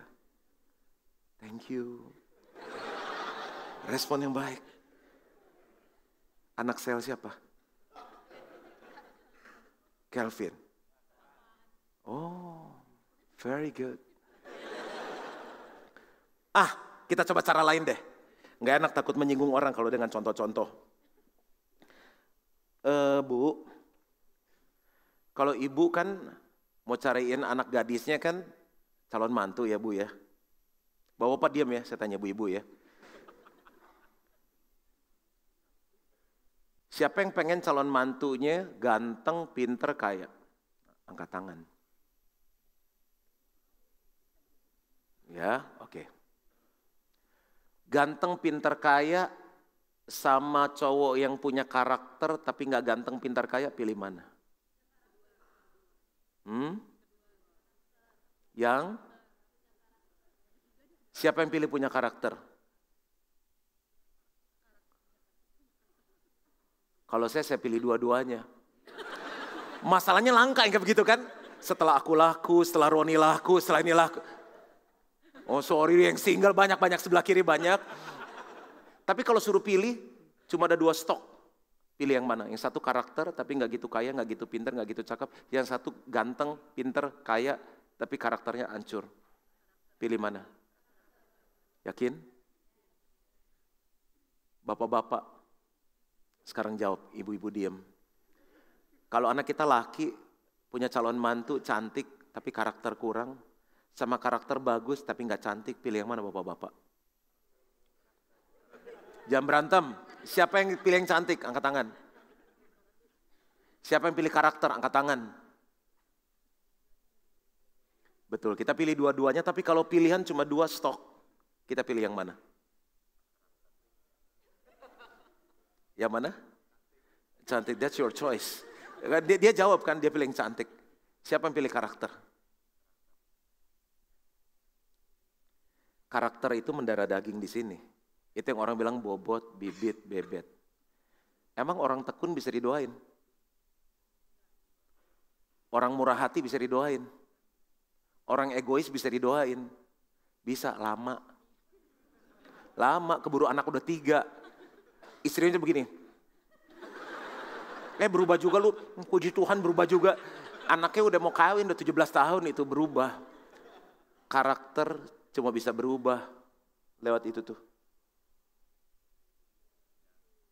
Thank you. Respon yang baik. Anak sel siapa? Kelvin. Oh, very good. Ah, kita coba cara lain deh. Gak enak takut menyinggung orang kalau dengan contoh-contoh. Uh, bu, kalau ibu kan mau cariin anak gadisnya kan calon mantu ya bu ya. Bawa apa diam ya, saya tanya bu-ibu ya. Siapa yang pengen calon mantunya ganteng, pinter, kaya? Angkat tangan. Ya, oke. Okay. Ganteng, pinter, kaya sama cowok yang punya karakter tapi nggak ganteng, pinter, kaya pilih mana? Hmm? Yang siapa yang pilih punya karakter? Kalau saya, saya pilih dua-duanya. Masalahnya langka, enggak begitu kan? Setelah aku laku, setelah Roni laku, setelah ini laku. Oh sorry, yang single banyak-banyak, sebelah kiri banyak. Tapi kalau suruh pilih, cuma ada dua stok. Pilih yang mana? Yang satu karakter tapi nggak gitu kaya, nggak gitu pinter, nggak gitu cakep. Yang satu ganteng, pinter, kaya, tapi karakternya hancur. Pilih mana? Yakin? Bapak-bapak, sekarang jawab, ibu-ibu diem. Kalau anak kita laki, punya calon mantu cantik tapi karakter kurang, sama karakter bagus tapi nggak cantik, pilih yang mana bapak-bapak? Jam berantem, Siapa yang pilih yang cantik? Angkat tangan. Siapa yang pilih karakter? Angkat tangan. Betul, kita pilih dua-duanya, tapi kalau pilihan cuma dua stok, kita pilih yang mana? Yang mana? Cantik, that's your choice. Kan, dia, dia jawab kan, dia pilih yang cantik. Siapa yang pilih karakter? Karakter itu mendarah daging di sini. Itu yang orang bilang bobot, bibit, bebet. Emang orang tekun bisa didoain? Orang murah hati bisa didoain? Orang egois bisa didoain? Bisa, lama. Lama, keburu anak udah tiga. Istrinya begini. Eh berubah juga lu, puji Tuhan berubah juga. Anaknya udah mau kawin, udah 17 tahun itu berubah. Karakter cuma bisa berubah lewat itu tuh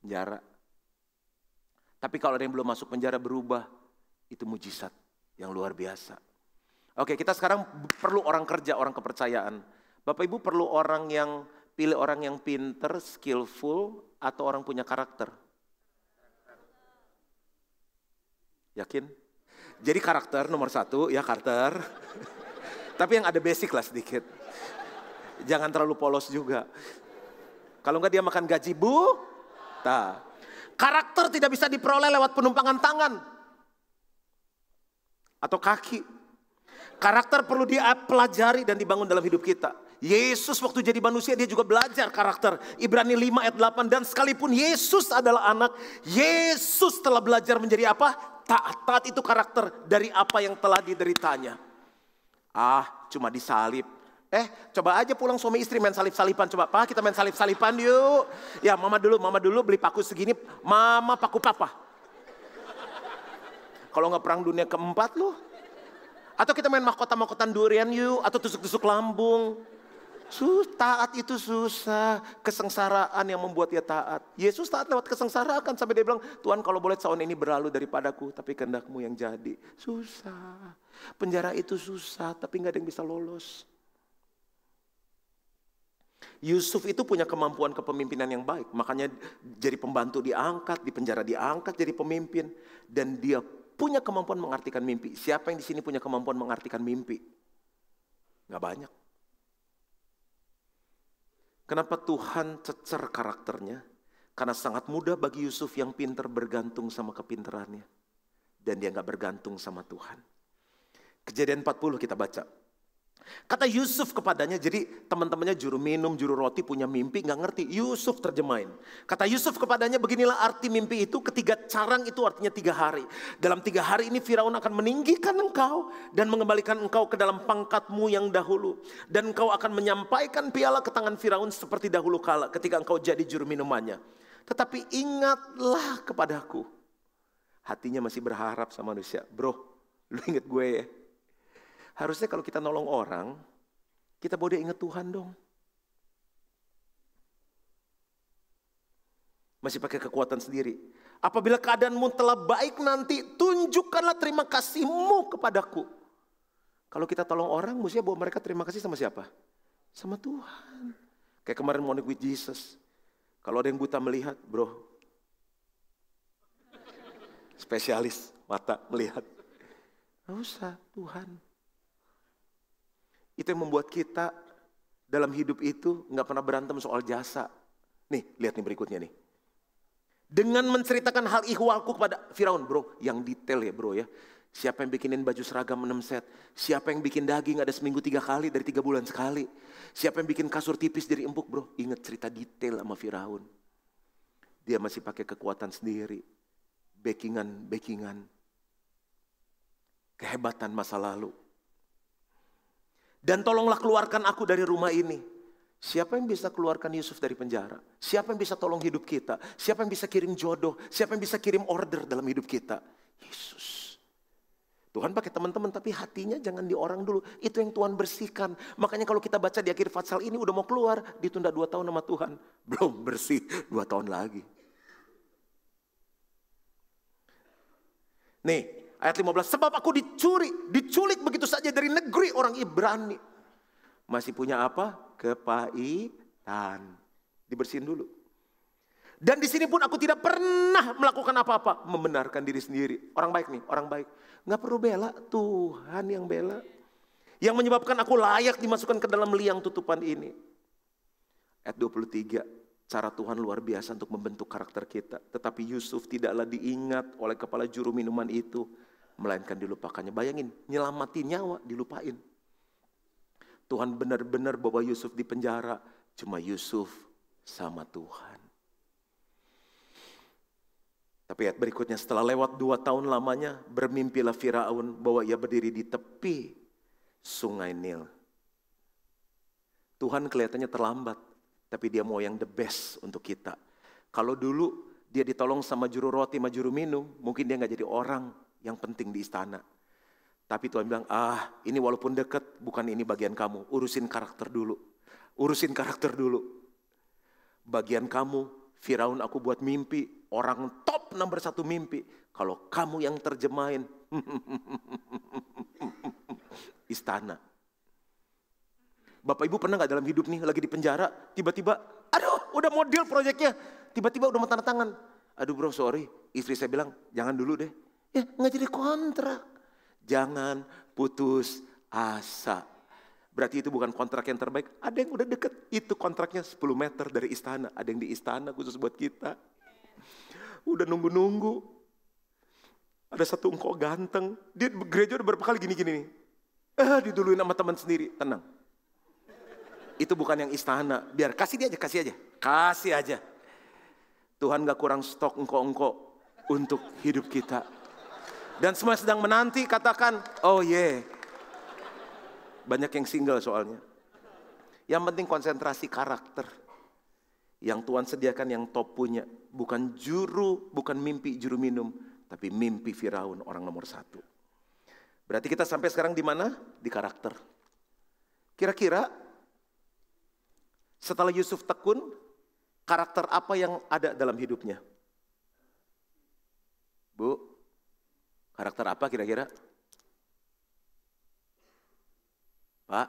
penjara. Tapi kalau ada yang belum masuk penjara berubah, itu mujizat yang luar biasa. Oke, kita sekarang perlu orang kerja, orang kepercayaan. Bapak Ibu perlu orang yang pilih orang yang pinter, skillful, atau orang punya karakter. Yakin? Jadi karakter nomor satu, ya karakter. Tapi yang ada basic lah sedikit. Jangan terlalu polos juga. Kalau enggak dia makan gaji bu, kata. Karakter tidak bisa diperoleh lewat penumpangan tangan atau kaki. Karakter perlu dia pelajari dan dibangun dalam hidup kita. Yesus waktu jadi manusia dia juga belajar karakter. Ibrani 5 ayat 8 dan sekalipun Yesus adalah anak, Yesus telah belajar menjadi apa? Taat. Taat itu karakter dari apa yang telah dideritanya. Ah, cuma disalib. Eh, coba aja pulang suami istri main salip-salipan. Coba, Pak, kita main salip-salipan yuk. Ya, mama dulu, mama dulu beli paku segini. Mama paku papa. Kalau nggak perang dunia keempat loh Atau kita main mahkota mahkota durian yuk. Atau tusuk-tusuk lambung. Sus, taat itu susah. Kesengsaraan yang membuat dia taat. Yesus taat lewat kesengsaraan. Kan, sampai dia bilang, Tuhan kalau boleh tahun ini berlalu daripadaku. Tapi kehendakmu yang jadi. Susah. Penjara itu susah. Tapi nggak ada yang bisa lolos. Yusuf itu punya kemampuan kepemimpinan yang baik, makanya jadi pembantu diangkat, di penjara diangkat jadi pemimpin dan dia punya kemampuan mengartikan mimpi. Siapa yang di sini punya kemampuan mengartikan mimpi? Gak banyak. Kenapa Tuhan cecer karakternya? Karena sangat mudah bagi Yusuf yang pinter bergantung sama kepinterannya. Dan dia gak bergantung sama Tuhan. Kejadian 40 kita baca. Kata Yusuf kepadanya, jadi teman-temannya juru minum, juru roti punya mimpi, nggak ngerti. Yusuf terjemahin. Kata Yusuf kepadanya, beginilah arti mimpi itu, ketiga carang itu artinya tiga hari. Dalam tiga hari ini Firaun akan meninggikan engkau dan mengembalikan engkau ke dalam pangkatmu yang dahulu. Dan engkau akan menyampaikan piala ke tangan Firaun seperti dahulu kala ketika engkau jadi juru minumannya. Tetapi ingatlah kepadaku. Hatinya masih berharap sama manusia. Bro, lu inget gue ya? Harusnya kalau kita nolong orang, kita boleh ingat Tuhan dong. Masih pakai kekuatan sendiri. Apabila keadaanmu telah baik nanti, tunjukkanlah terima kasihmu kepadaku. Kalau kita tolong orang, mestinya bawa mereka terima kasih sama siapa? Sama Tuhan. Kayak kemarin mau with Jesus. Kalau ada yang buta melihat, bro. Spesialis mata melihat. Gak usah, Tuhan. Itu yang membuat kita dalam hidup itu nggak pernah berantem soal jasa. Nih, lihat nih berikutnya nih. Dengan menceritakan hal ihwalku kepada Firaun, bro, yang detail ya bro ya. Siapa yang bikinin baju seragam 6 set? Siapa yang bikin daging ada seminggu tiga kali dari tiga bulan sekali? Siapa yang bikin kasur tipis dari empuk bro? Ingat cerita detail sama Firaun. Dia masih pakai kekuatan sendiri. Backingan, backingan. Kehebatan masa lalu. Dan tolonglah keluarkan aku dari rumah ini. Siapa yang bisa keluarkan Yusuf dari penjara? Siapa yang bisa tolong hidup kita? Siapa yang bisa kirim jodoh? Siapa yang bisa kirim order dalam hidup kita? Yesus. Tuhan pakai teman-teman tapi hatinya jangan di orang dulu. Itu yang Tuhan bersihkan. Makanya kalau kita baca di akhir fatsal ini udah mau keluar. Ditunda dua tahun sama Tuhan. Belum bersih dua tahun lagi. Nih Ayat 15, sebab aku dicuri, diculik begitu saja dari negeri orang Ibrani. Masih punya apa? Kepahitan. Dibersihin dulu. Dan di sini pun aku tidak pernah melakukan apa-apa. Membenarkan diri sendiri. Orang baik nih, orang baik. Gak perlu bela, Tuhan yang bela. Yang menyebabkan aku layak dimasukkan ke dalam liang tutupan ini. Ayat 23, cara Tuhan luar biasa untuk membentuk karakter kita. Tetapi Yusuf tidaklah diingat oleh kepala juru minuman itu melainkan dilupakannya. Bayangin, nyelamati nyawa dilupain. Tuhan benar-benar bawa Yusuf di penjara, cuma Yusuf sama Tuhan. Tapi ayat berikutnya, setelah lewat dua tahun lamanya, bermimpilah Firaun bahwa ia berdiri di tepi sungai Nil. Tuhan kelihatannya terlambat, tapi dia mau yang the best untuk kita. Kalau dulu dia ditolong sama juru roti, sama juru minum, mungkin dia nggak jadi orang, yang penting di istana. Tapi Tuhan bilang, ah ini walaupun deket, bukan ini bagian kamu. Urusin karakter dulu. Urusin karakter dulu. Bagian kamu, Firaun aku buat mimpi. Orang top nomor satu mimpi. Kalau kamu yang terjemahin, istana. Bapak Ibu pernah gak dalam hidup nih lagi di penjara, tiba-tiba, aduh udah model proyeknya, tiba-tiba udah mau tanda tangan. Aduh bro sorry, istri saya bilang jangan dulu deh, Ya nggak jadi kontrak. Jangan putus asa. Berarti itu bukan kontrak yang terbaik. Ada yang udah deket, itu kontraknya 10 meter dari istana. Ada yang di istana khusus buat kita. Udah nunggu-nunggu. Ada satu engkau ganteng. Dia gereja udah berapa kali gini-gini nih. Eh, diduluin sama teman sendiri. Tenang. Itu bukan yang istana. Biar kasih dia aja, kasih aja. Kasih aja. Tuhan gak kurang stok engkau-engkau untuk hidup kita. Dan semua yang sedang menanti katakan, oh yeah. Banyak yang single soalnya. Yang penting konsentrasi karakter. Yang Tuhan sediakan yang top punya. Bukan juru, bukan mimpi juru minum. Tapi mimpi Firaun orang nomor satu. Berarti kita sampai sekarang di mana? Di karakter. Kira-kira setelah Yusuf tekun, karakter apa yang ada dalam hidupnya? Bu, Karakter apa kira-kira? Pak?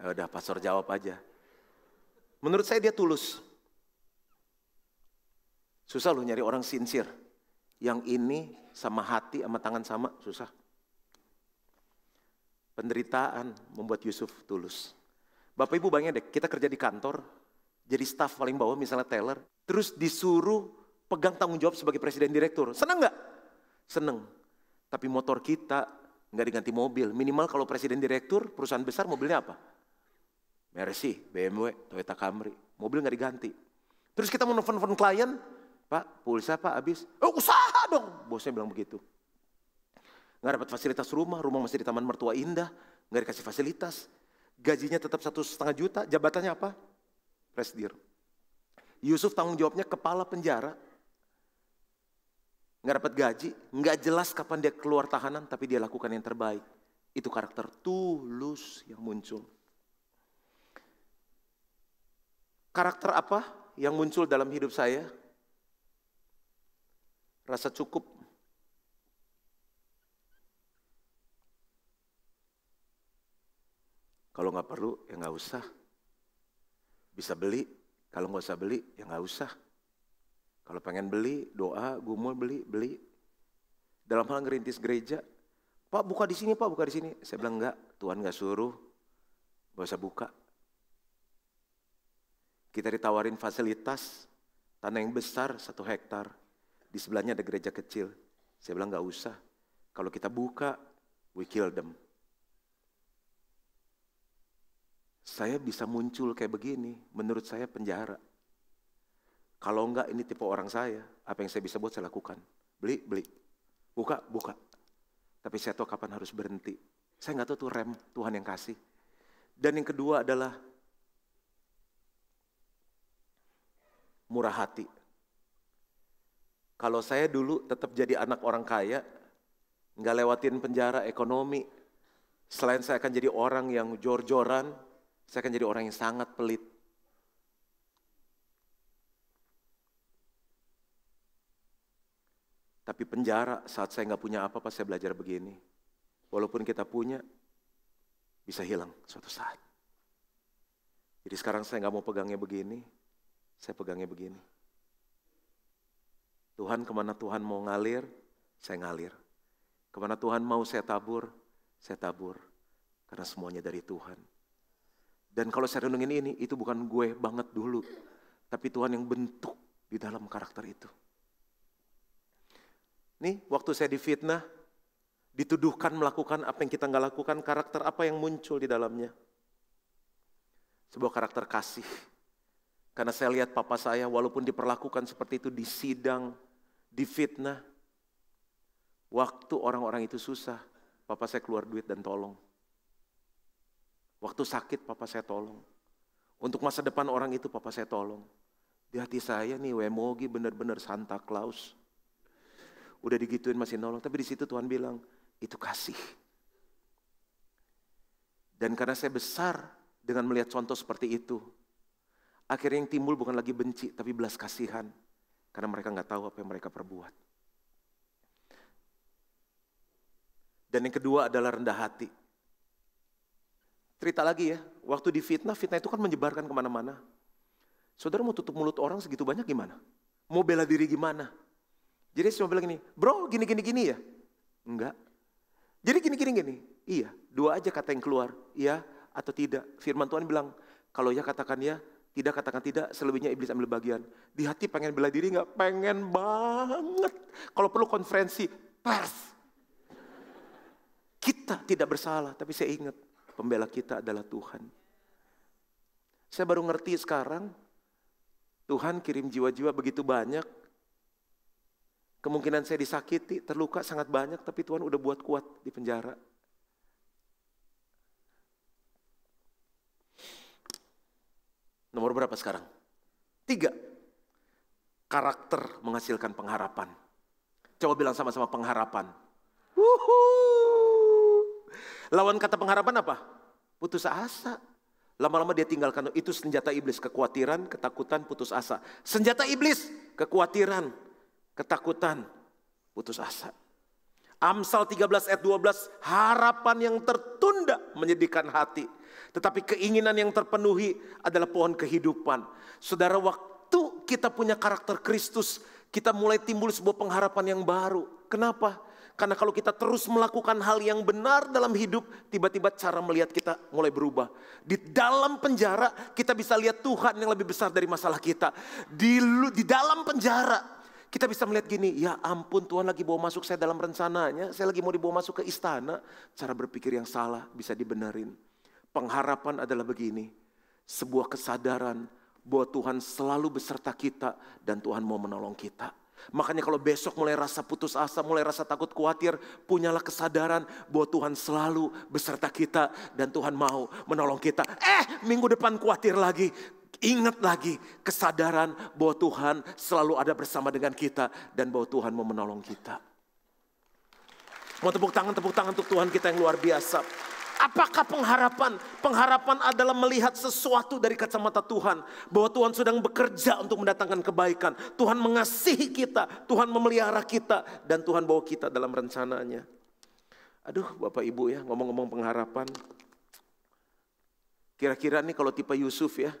Ya udah, pastor jawab aja. Menurut saya dia tulus. Susah loh nyari orang sincir, Yang ini sama hati sama tangan sama, susah. Penderitaan membuat Yusuf tulus. Bapak Ibu bayangin deh, kita kerja di kantor, jadi staff paling bawah misalnya teller, terus disuruh pegang tanggung jawab sebagai presiden direktur. Senang gak? seneng. Tapi motor kita nggak diganti mobil. Minimal kalau presiden direktur perusahaan besar mobilnya apa? Mercy, BMW, Toyota Camry. Mobil nggak diganti. Terus kita mau nelfon nelfon klien, Pak, pulsa Pak habis. Oh, usaha dong. Bosnya bilang begitu. Nggak dapat fasilitas rumah, rumah masih di Taman Mertua Indah, nggak dikasih fasilitas. Gajinya tetap satu setengah juta, jabatannya apa? Presdir. Yusuf tanggung jawabnya kepala penjara, nggak dapat gaji, nggak jelas kapan dia keluar tahanan, tapi dia lakukan yang terbaik. Itu karakter tulus yang muncul. Karakter apa yang muncul dalam hidup saya? Rasa cukup. Kalau nggak perlu, ya nggak usah. Bisa beli, kalau nggak usah beli, ya nggak usah. Kalau pengen beli, doa, gumul beli, beli. Dalam hal ngerintis gereja, Pak buka di sini, Pak buka di sini. Saya bilang enggak, Tuhan enggak suruh, gak usah buka. Kita ditawarin fasilitas, tanah yang besar satu hektar. Di sebelahnya ada gereja kecil. Saya bilang enggak usah, kalau kita buka, we kill them. Saya bisa muncul kayak begini, menurut saya penjara. Kalau enggak ini tipe orang saya, apa yang saya bisa buat saya lakukan. Beli, beli. Buka, buka. Tapi saya tahu kapan harus berhenti. Saya enggak tahu tuh rem Tuhan yang kasih. Dan yang kedua adalah murah hati. Kalau saya dulu tetap jadi anak orang kaya, nggak lewatin penjara ekonomi, selain saya akan jadi orang yang jor-joran, saya akan jadi orang yang sangat pelit. Tapi penjara saat saya nggak punya apa-apa saya belajar begini. Walaupun kita punya, bisa hilang suatu saat. Jadi sekarang saya nggak mau pegangnya begini, saya pegangnya begini. Tuhan kemana Tuhan mau ngalir, saya ngalir. Kemana Tuhan mau saya tabur, saya tabur. Karena semuanya dari Tuhan. Dan kalau saya renungin ini, itu bukan gue banget dulu. Tapi Tuhan yang bentuk di dalam karakter itu. Nih, waktu saya difitnah, dituduhkan melakukan apa yang kita nggak lakukan, karakter apa yang muncul di dalamnya? Sebuah karakter kasih. Karena saya lihat papa saya walaupun diperlakukan seperti itu disidang, difitnah. Waktu orang-orang itu susah, papa saya keluar duit dan tolong. Waktu sakit papa saya tolong. Untuk masa depan orang itu papa saya tolong. Di hati saya nih Wemogi benar-benar Santa Claus udah digituin masih nolong. Tapi di situ Tuhan bilang, itu kasih. Dan karena saya besar dengan melihat contoh seperti itu, akhirnya yang timbul bukan lagi benci, tapi belas kasihan. Karena mereka nggak tahu apa yang mereka perbuat. Dan yang kedua adalah rendah hati. Cerita lagi ya, waktu di fitnah fitnah itu kan menyebarkan kemana-mana. Saudara mau tutup mulut orang segitu banyak gimana? Mau bela diri gimana? Jadi cuma bilang gini, bro gini gini gini ya? Enggak. Jadi gini gini gini, iya. Dua aja kata yang keluar, iya atau tidak. Firman Tuhan bilang, kalau ya katakan ya, tidak katakan tidak, selebihnya iblis ambil bagian. Di hati pengen bela diri enggak? Pengen banget. Kalau perlu konferensi pers. Kita tidak bersalah, tapi saya ingat pembela kita adalah Tuhan. Saya baru ngerti sekarang, Tuhan kirim jiwa-jiwa begitu banyak, Kemungkinan saya disakiti, terluka sangat banyak, tapi Tuhan udah buat kuat di penjara. Nomor berapa sekarang? Tiga. Karakter menghasilkan pengharapan. Coba bilang sama-sama pengharapan. Wuhu. Lawan kata pengharapan apa? Putus asa. Lama-lama dia tinggalkan itu senjata iblis, kekuatiran, ketakutan, putus asa. Senjata iblis, kekuatiran ketakutan, putus asa. Amsal 13 ayat 12, harapan yang tertunda menyedihkan hati. Tetapi keinginan yang terpenuhi adalah pohon kehidupan. Saudara, waktu kita punya karakter Kristus, kita mulai timbul sebuah pengharapan yang baru. Kenapa? Karena kalau kita terus melakukan hal yang benar dalam hidup, tiba-tiba cara melihat kita mulai berubah. Di dalam penjara, kita bisa lihat Tuhan yang lebih besar dari masalah kita. Di, di dalam penjara, kita bisa melihat gini, ya ampun Tuhan lagi bawa masuk saya dalam rencananya, saya lagi mau dibawa masuk ke istana. Cara berpikir yang salah bisa dibenerin. Pengharapan adalah begini, sebuah kesadaran bahwa Tuhan selalu beserta kita dan Tuhan mau menolong kita. Makanya kalau besok mulai rasa putus asa, mulai rasa takut khawatir, punyalah kesadaran bahwa Tuhan selalu beserta kita dan Tuhan mau menolong kita. Eh, minggu depan khawatir lagi Ingat lagi kesadaran bahwa Tuhan selalu ada bersama dengan kita dan bahwa Tuhan mau menolong kita. Mau tepuk tangan, tepuk tangan untuk Tuhan kita yang luar biasa. Apakah pengharapan? Pengharapan adalah melihat sesuatu dari kacamata Tuhan. Bahwa Tuhan sedang bekerja untuk mendatangkan kebaikan. Tuhan mengasihi kita, Tuhan memelihara kita, dan Tuhan bawa kita dalam rencananya. Aduh Bapak Ibu ya, ngomong-ngomong pengharapan. Kira-kira nih kalau tipe Yusuf ya,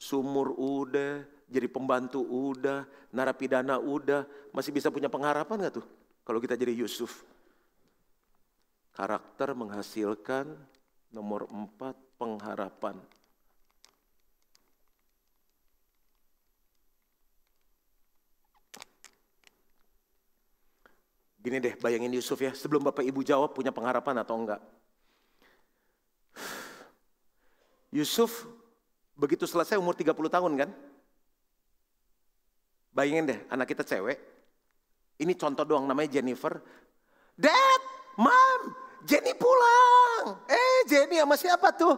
sumur udah, jadi pembantu udah, narapidana udah, masih bisa punya pengharapan nggak tuh kalau kita jadi Yusuf? Karakter menghasilkan nomor empat pengharapan. Gini deh, bayangin Yusuf ya, sebelum Bapak Ibu jawab punya pengharapan atau enggak. Yusuf Begitu selesai umur 30 tahun kan? Bayangin deh, anak kita cewek. Ini contoh doang namanya Jennifer. Dad, Mom, Jenny pulang. Eh, Jenny sama siapa tuh?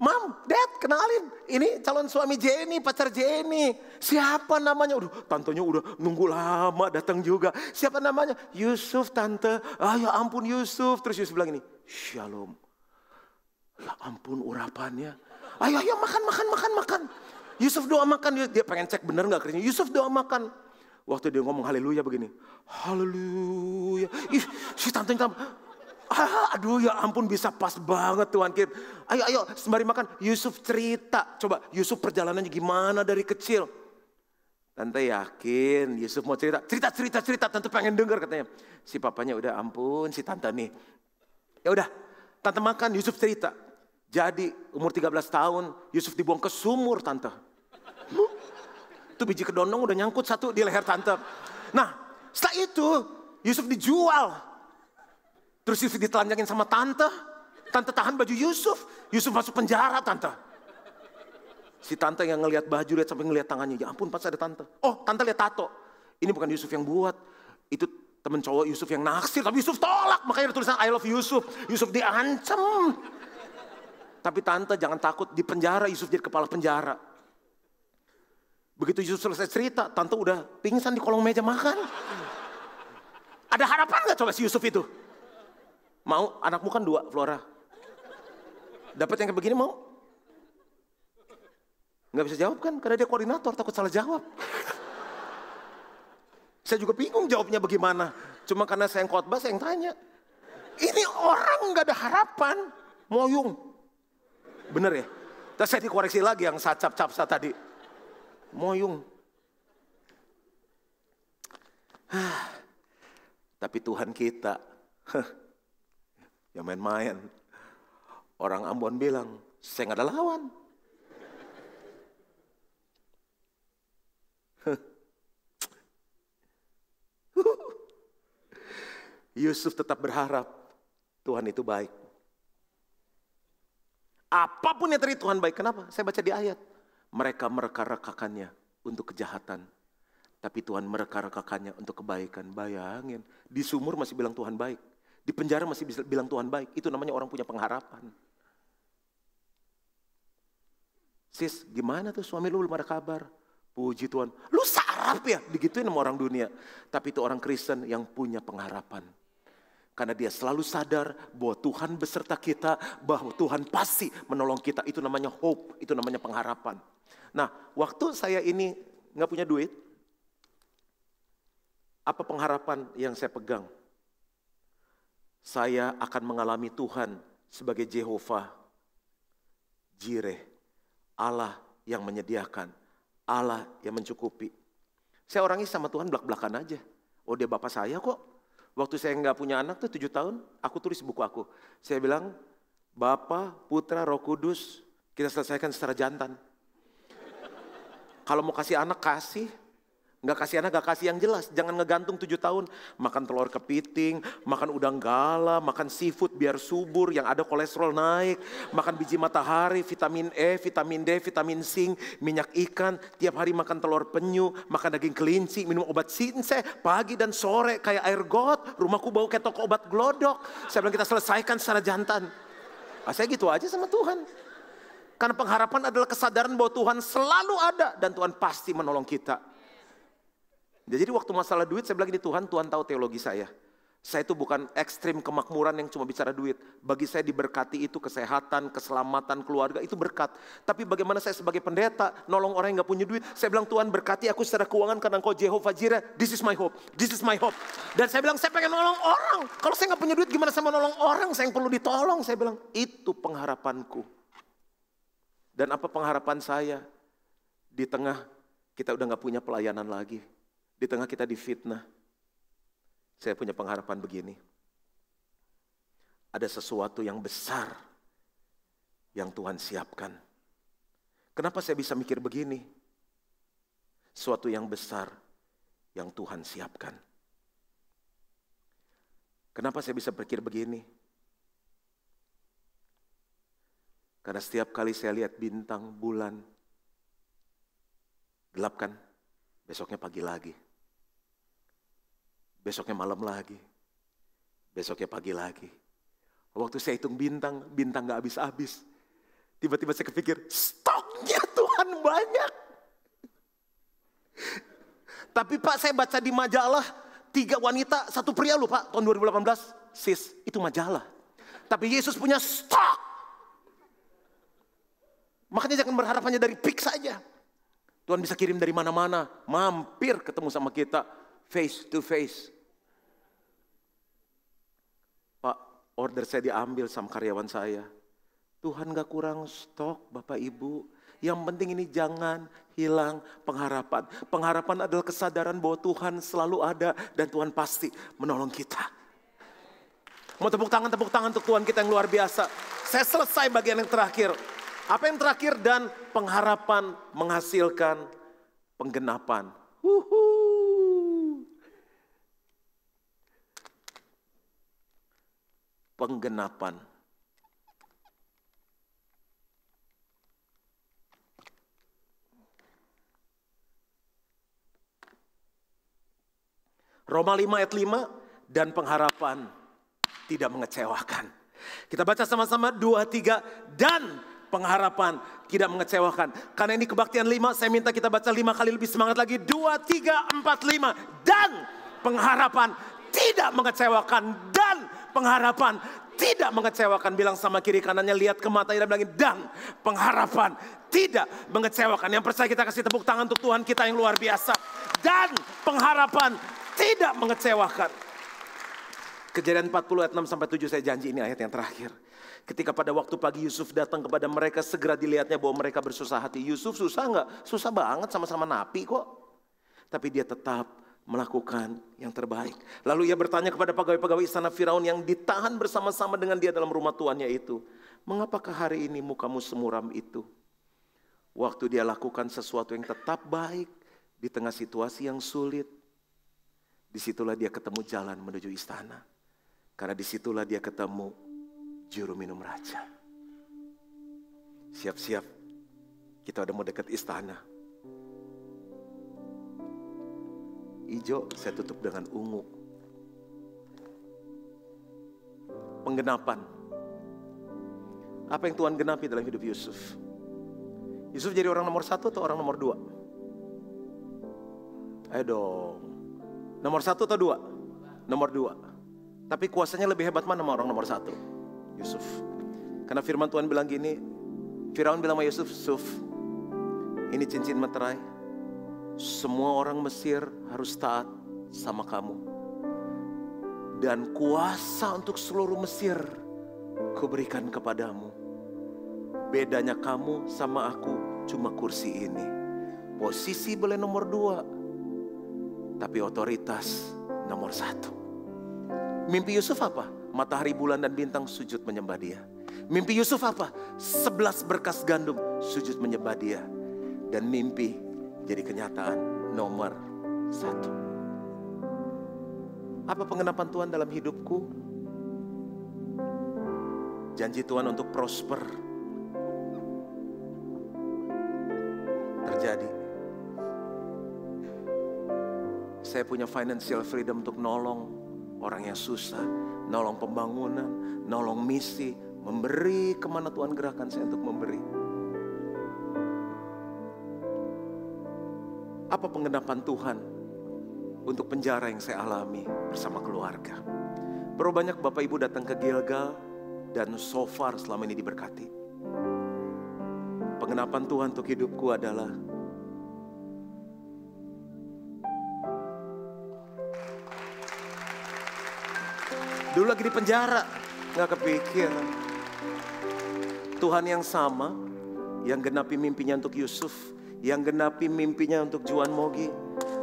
Mam, Dad, kenalin. Ini calon suami Jenny, pacar Jenny. Siapa namanya? Udah, tantenya udah nunggu lama datang juga. Siapa namanya? Yusuf, tante. Ah, ya ampun Yusuf. Terus Yusuf bilang ini, Shalom. Ya ampun urapannya ayo ayo makan makan makan makan. Yusuf doa makan, dia pengen cek bener nggak kerjanya. Yusuf doa makan. Waktu dia ngomong haleluya begini, haleluya. Ih, si tante yang ah, aduh ya ampun bisa pas banget Tuhan kita. Ayo, ayo sembari makan. Yusuf cerita, coba Yusuf perjalanannya gimana dari kecil. Tante yakin Yusuf mau cerita. Cerita, cerita, cerita. Tante pengen dengar katanya. Si papanya udah ampun, si tante nih. Ya udah, tante makan, Yusuf cerita. Jadi umur 13 tahun Yusuf dibuang ke sumur tante. Itu biji kedondong udah nyangkut satu di leher tante. Nah setelah itu Yusuf dijual. Terus Yusuf ditelanjangin sama tante. Tante tahan baju Yusuf. Yusuf masuk penjara tante. Si tante yang ngelihat baju lihat sampai ngelihat tangannya. Ya ampun pas ada tante. Oh tante lihat tato. Ini bukan Yusuf yang buat. Itu temen cowok Yusuf yang naksir. Tapi Yusuf tolak. Makanya ada tulisan I love Yusuf. Yusuf diancam. Tapi tante jangan takut, di penjara Yusuf jadi kepala penjara. Begitu Yusuf selesai cerita, tante udah pingsan di kolong meja makan. Ada harapan gak coba si Yusuf itu? Mau? Anakmu kan dua, Flora. Dapat yang kayak begini mau? Gak bisa jawab kan, karena dia koordinator, takut salah jawab. saya juga bingung jawabnya bagaimana. Cuma karena saya yang khotbah, saya yang tanya. Ini orang gak ada harapan, moyung. Bener ya? Terus saya dikoreksi lagi yang saya cap-cap saya tadi. Moyung. Tapi Tuhan kita, yang main-main. Orang Ambon bilang, saya nggak ada lawan. Yusuf tetap berharap Tuhan itu baik. Apapun yang terjadi Tuhan baik. Kenapa? Saya baca di ayat. Mereka mereka-rekakannya untuk kejahatan. Tapi Tuhan mereka-rekakannya untuk kebaikan. Bayangin. Di sumur masih bilang Tuhan baik. Di penjara masih bisa bilang Tuhan baik. Itu namanya orang punya pengharapan. Sis, gimana tuh suami lu belum ada kabar? Puji Tuhan. Lu sarap ya? Digituin sama orang dunia. Tapi itu orang Kristen yang punya pengharapan. Karena dia selalu sadar bahwa Tuhan beserta kita, bahwa Tuhan pasti menolong kita. Itu namanya hope, itu namanya pengharapan. Nah, waktu saya ini nggak punya duit, apa pengharapan yang saya pegang? Saya akan mengalami Tuhan sebagai Jehovah Jireh, Allah yang menyediakan, Allah yang mencukupi. Saya orangnya sama Tuhan belak-belakan aja. Oh dia bapak saya kok, Waktu saya nggak punya anak tuh tujuh tahun, aku tulis buku aku. Saya bilang, Bapa, Putra, Roh Kudus, kita selesaikan secara jantan. Kalau mau kasih anak, kasih. Nggak kasih anak, nggak kasih yang jelas. Jangan ngegantung tujuh tahun. Makan telur kepiting, makan udang gala, makan seafood biar subur yang ada kolesterol naik. Makan biji matahari, vitamin E, vitamin D, vitamin zinc, minyak ikan. Tiap hari makan telur penyu, makan daging kelinci, minum obat sinse. Pagi dan sore kayak air got. Rumahku bau kayak toko obat glodok. Saya bilang kita selesaikan secara jantan. Nah, saya gitu aja sama Tuhan. Karena pengharapan adalah kesadaran bahwa Tuhan selalu ada dan Tuhan pasti menolong kita. Ya, jadi waktu masalah duit saya bilang ini Tuhan, Tuhan tahu teologi saya. Saya itu bukan ekstrim kemakmuran yang cuma bicara duit. Bagi saya diberkati itu kesehatan, keselamatan, keluarga itu berkat. Tapi bagaimana saya sebagai pendeta nolong orang yang gak punya duit. Saya bilang Tuhan berkati aku secara keuangan karena engkau Jehovah Jireh. This is my hope. This is my hope. Dan saya bilang saya pengen nolong orang. Kalau saya gak punya duit gimana saya mau nolong orang. Saya yang perlu ditolong. Saya bilang itu pengharapanku. Dan apa pengharapan saya? Di tengah kita udah gak punya pelayanan lagi di tengah kita difitnah. Saya punya pengharapan begini. Ada sesuatu yang besar yang Tuhan siapkan. Kenapa saya bisa mikir begini? Suatu yang besar yang Tuhan siapkan. Kenapa saya bisa berpikir begini? Karena setiap kali saya lihat bintang, bulan, gelap kan? Besoknya pagi lagi. Besoknya malam lagi. Besoknya pagi lagi. Waktu saya hitung bintang, bintang gak habis-habis. Tiba-tiba saya kepikir, stoknya Tuhan banyak. Tapi Pak saya baca di majalah, tiga wanita, satu pria lupa Pak, tahun 2018. Sis, itu majalah. Tapi Yesus punya stok. Makanya jangan berharap hanya dari pik saja. Tuhan bisa kirim dari mana-mana, mampir ketemu sama kita face to face. Pak, order saya diambil sama karyawan saya. Tuhan gak kurang stok Bapak Ibu. Yang penting ini jangan hilang pengharapan. Pengharapan adalah kesadaran bahwa Tuhan selalu ada dan Tuhan pasti menolong kita. Mau tepuk tangan, tepuk tangan untuk Tuhan kita yang luar biasa. Saya selesai bagian yang terakhir. Apa yang terakhir dan pengharapan menghasilkan penggenapan. penggenapan. Roma 5 ayat 5 dan pengharapan tidak mengecewakan. Kita baca sama-sama 2 3 dan pengharapan tidak mengecewakan. Karena ini kebaktian 5, saya minta kita baca 5 kali lebih semangat lagi. 2 3 4 5 dan pengharapan tidak mengecewakan pengharapan tidak mengecewakan. Bilang sama kiri kanannya, lihat ke mata dan bilangin, dan pengharapan tidak mengecewakan. Yang percaya kita kasih tepuk tangan untuk Tuhan kita yang luar biasa. Dan pengharapan tidak mengecewakan. Kejadian 40 ayat 6 sampai 7 saya janji ini ayat yang terakhir. Ketika pada waktu pagi Yusuf datang kepada mereka segera dilihatnya bahwa mereka bersusah hati. Yusuf susah nggak? Susah banget sama-sama napi kok. Tapi dia tetap melakukan yang terbaik. Lalu ia bertanya kepada pegawai-pegawai istana Firaun yang ditahan bersama-sama dengan dia dalam rumah tuannya itu, "Mengapakah hari ini mukamu semuram itu?" Waktu dia lakukan sesuatu yang tetap baik di tengah situasi yang sulit, disitulah dia ketemu jalan menuju istana. Karena disitulah dia ketemu juru minum raja. Siap-siap, kita udah mau dekat istana Ijo saya tutup dengan ungu. Penggenapan. Apa yang Tuhan genapi dalam hidup Yusuf? Yusuf jadi orang nomor satu atau orang nomor dua? Ayo dong. Nomor satu atau dua? Nomor dua. Tapi kuasanya lebih hebat mana sama orang nomor satu? Yusuf. Karena firman Tuhan bilang gini, Firaun bilang sama Yusuf, Yusuf, ini cincin meterai, semua orang Mesir harus taat sama kamu. Dan kuasa untuk seluruh Mesir kuberikan kepadamu. Bedanya kamu sama aku cuma kursi ini. Posisi boleh nomor dua, tapi otoritas nomor satu. Mimpi Yusuf apa? Matahari, bulan, dan bintang sujud menyembah dia. Mimpi Yusuf apa? Sebelas berkas gandum sujud menyembah dia. Dan mimpi jadi kenyataan nomor satu. Apa pengenapan Tuhan dalam hidupku? Janji Tuhan untuk prosper terjadi. Saya punya financial freedom untuk nolong orang yang susah, nolong pembangunan, nolong misi, memberi kemana Tuhan gerakan saya untuk memberi apa pengenapan Tuhan untuk penjara yang saya alami bersama keluarga. Berapa banyak Bapak Ibu datang ke Gilgal dan so far selama ini diberkati. Pengenapan Tuhan untuk hidupku adalah Dulu lagi di penjara, gak kepikir Tuhan yang sama, yang genapi mimpinya untuk Yusuf, yang genapi mimpinya untuk Juan Mogi.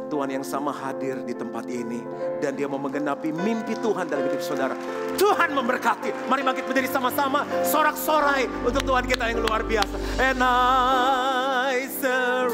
Tuhan yang sama hadir di tempat ini. Dan dia mau menggenapi mimpi Tuhan dalam hidup saudara. Tuhan memberkati. Mari bangkit menjadi sama-sama sorak-sorai untuk Tuhan kita yang luar biasa. And I surrender.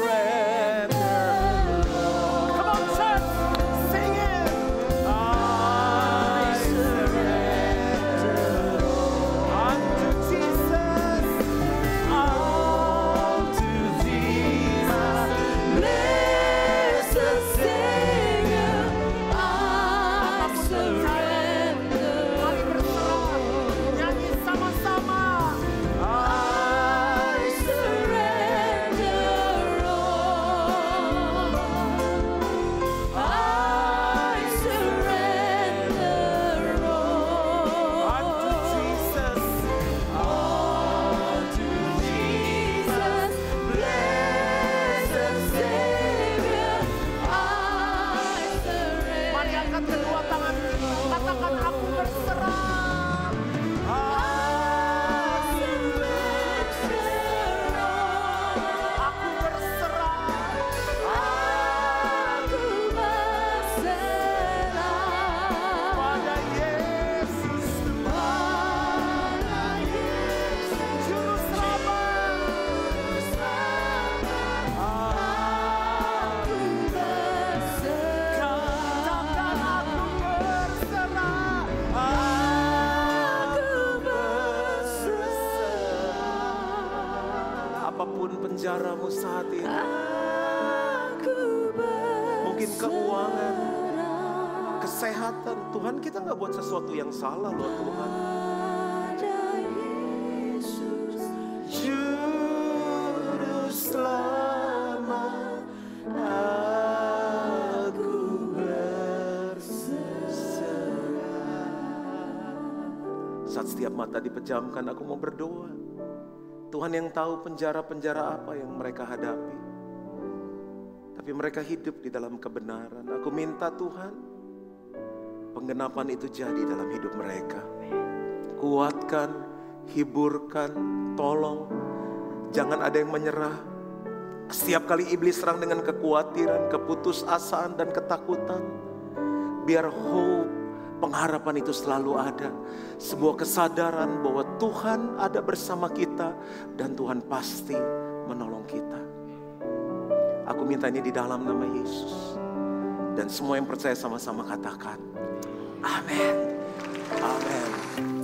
hidupmu saat ini. Mungkin keuangan, kesehatan. Tuhan kita nggak buat sesuatu yang salah loh Tuhan. setiap mata dipejamkan, aku mau berdoa. Tuhan yang tahu penjara-penjara apa yang mereka hadapi. Tapi mereka hidup di dalam kebenaran. Aku minta Tuhan, penggenapan itu jadi dalam hidup mereka. Kuatkan, hiburkan, tolong. Jangan ada yang menyerah. Setiap kali iblis serang dengan kekhawatiran, keputusasaan, dan ketakutan. Biar hope Pengharapan itu selalu ada. Sebuah kesadaran bahwa Tuhan ada bersama kita dan Tuhan pasti menolong kita. Aku minta ini di dalam nama Yesus. Dan semua yang percaya sama-sama katakan. Amin. Amin.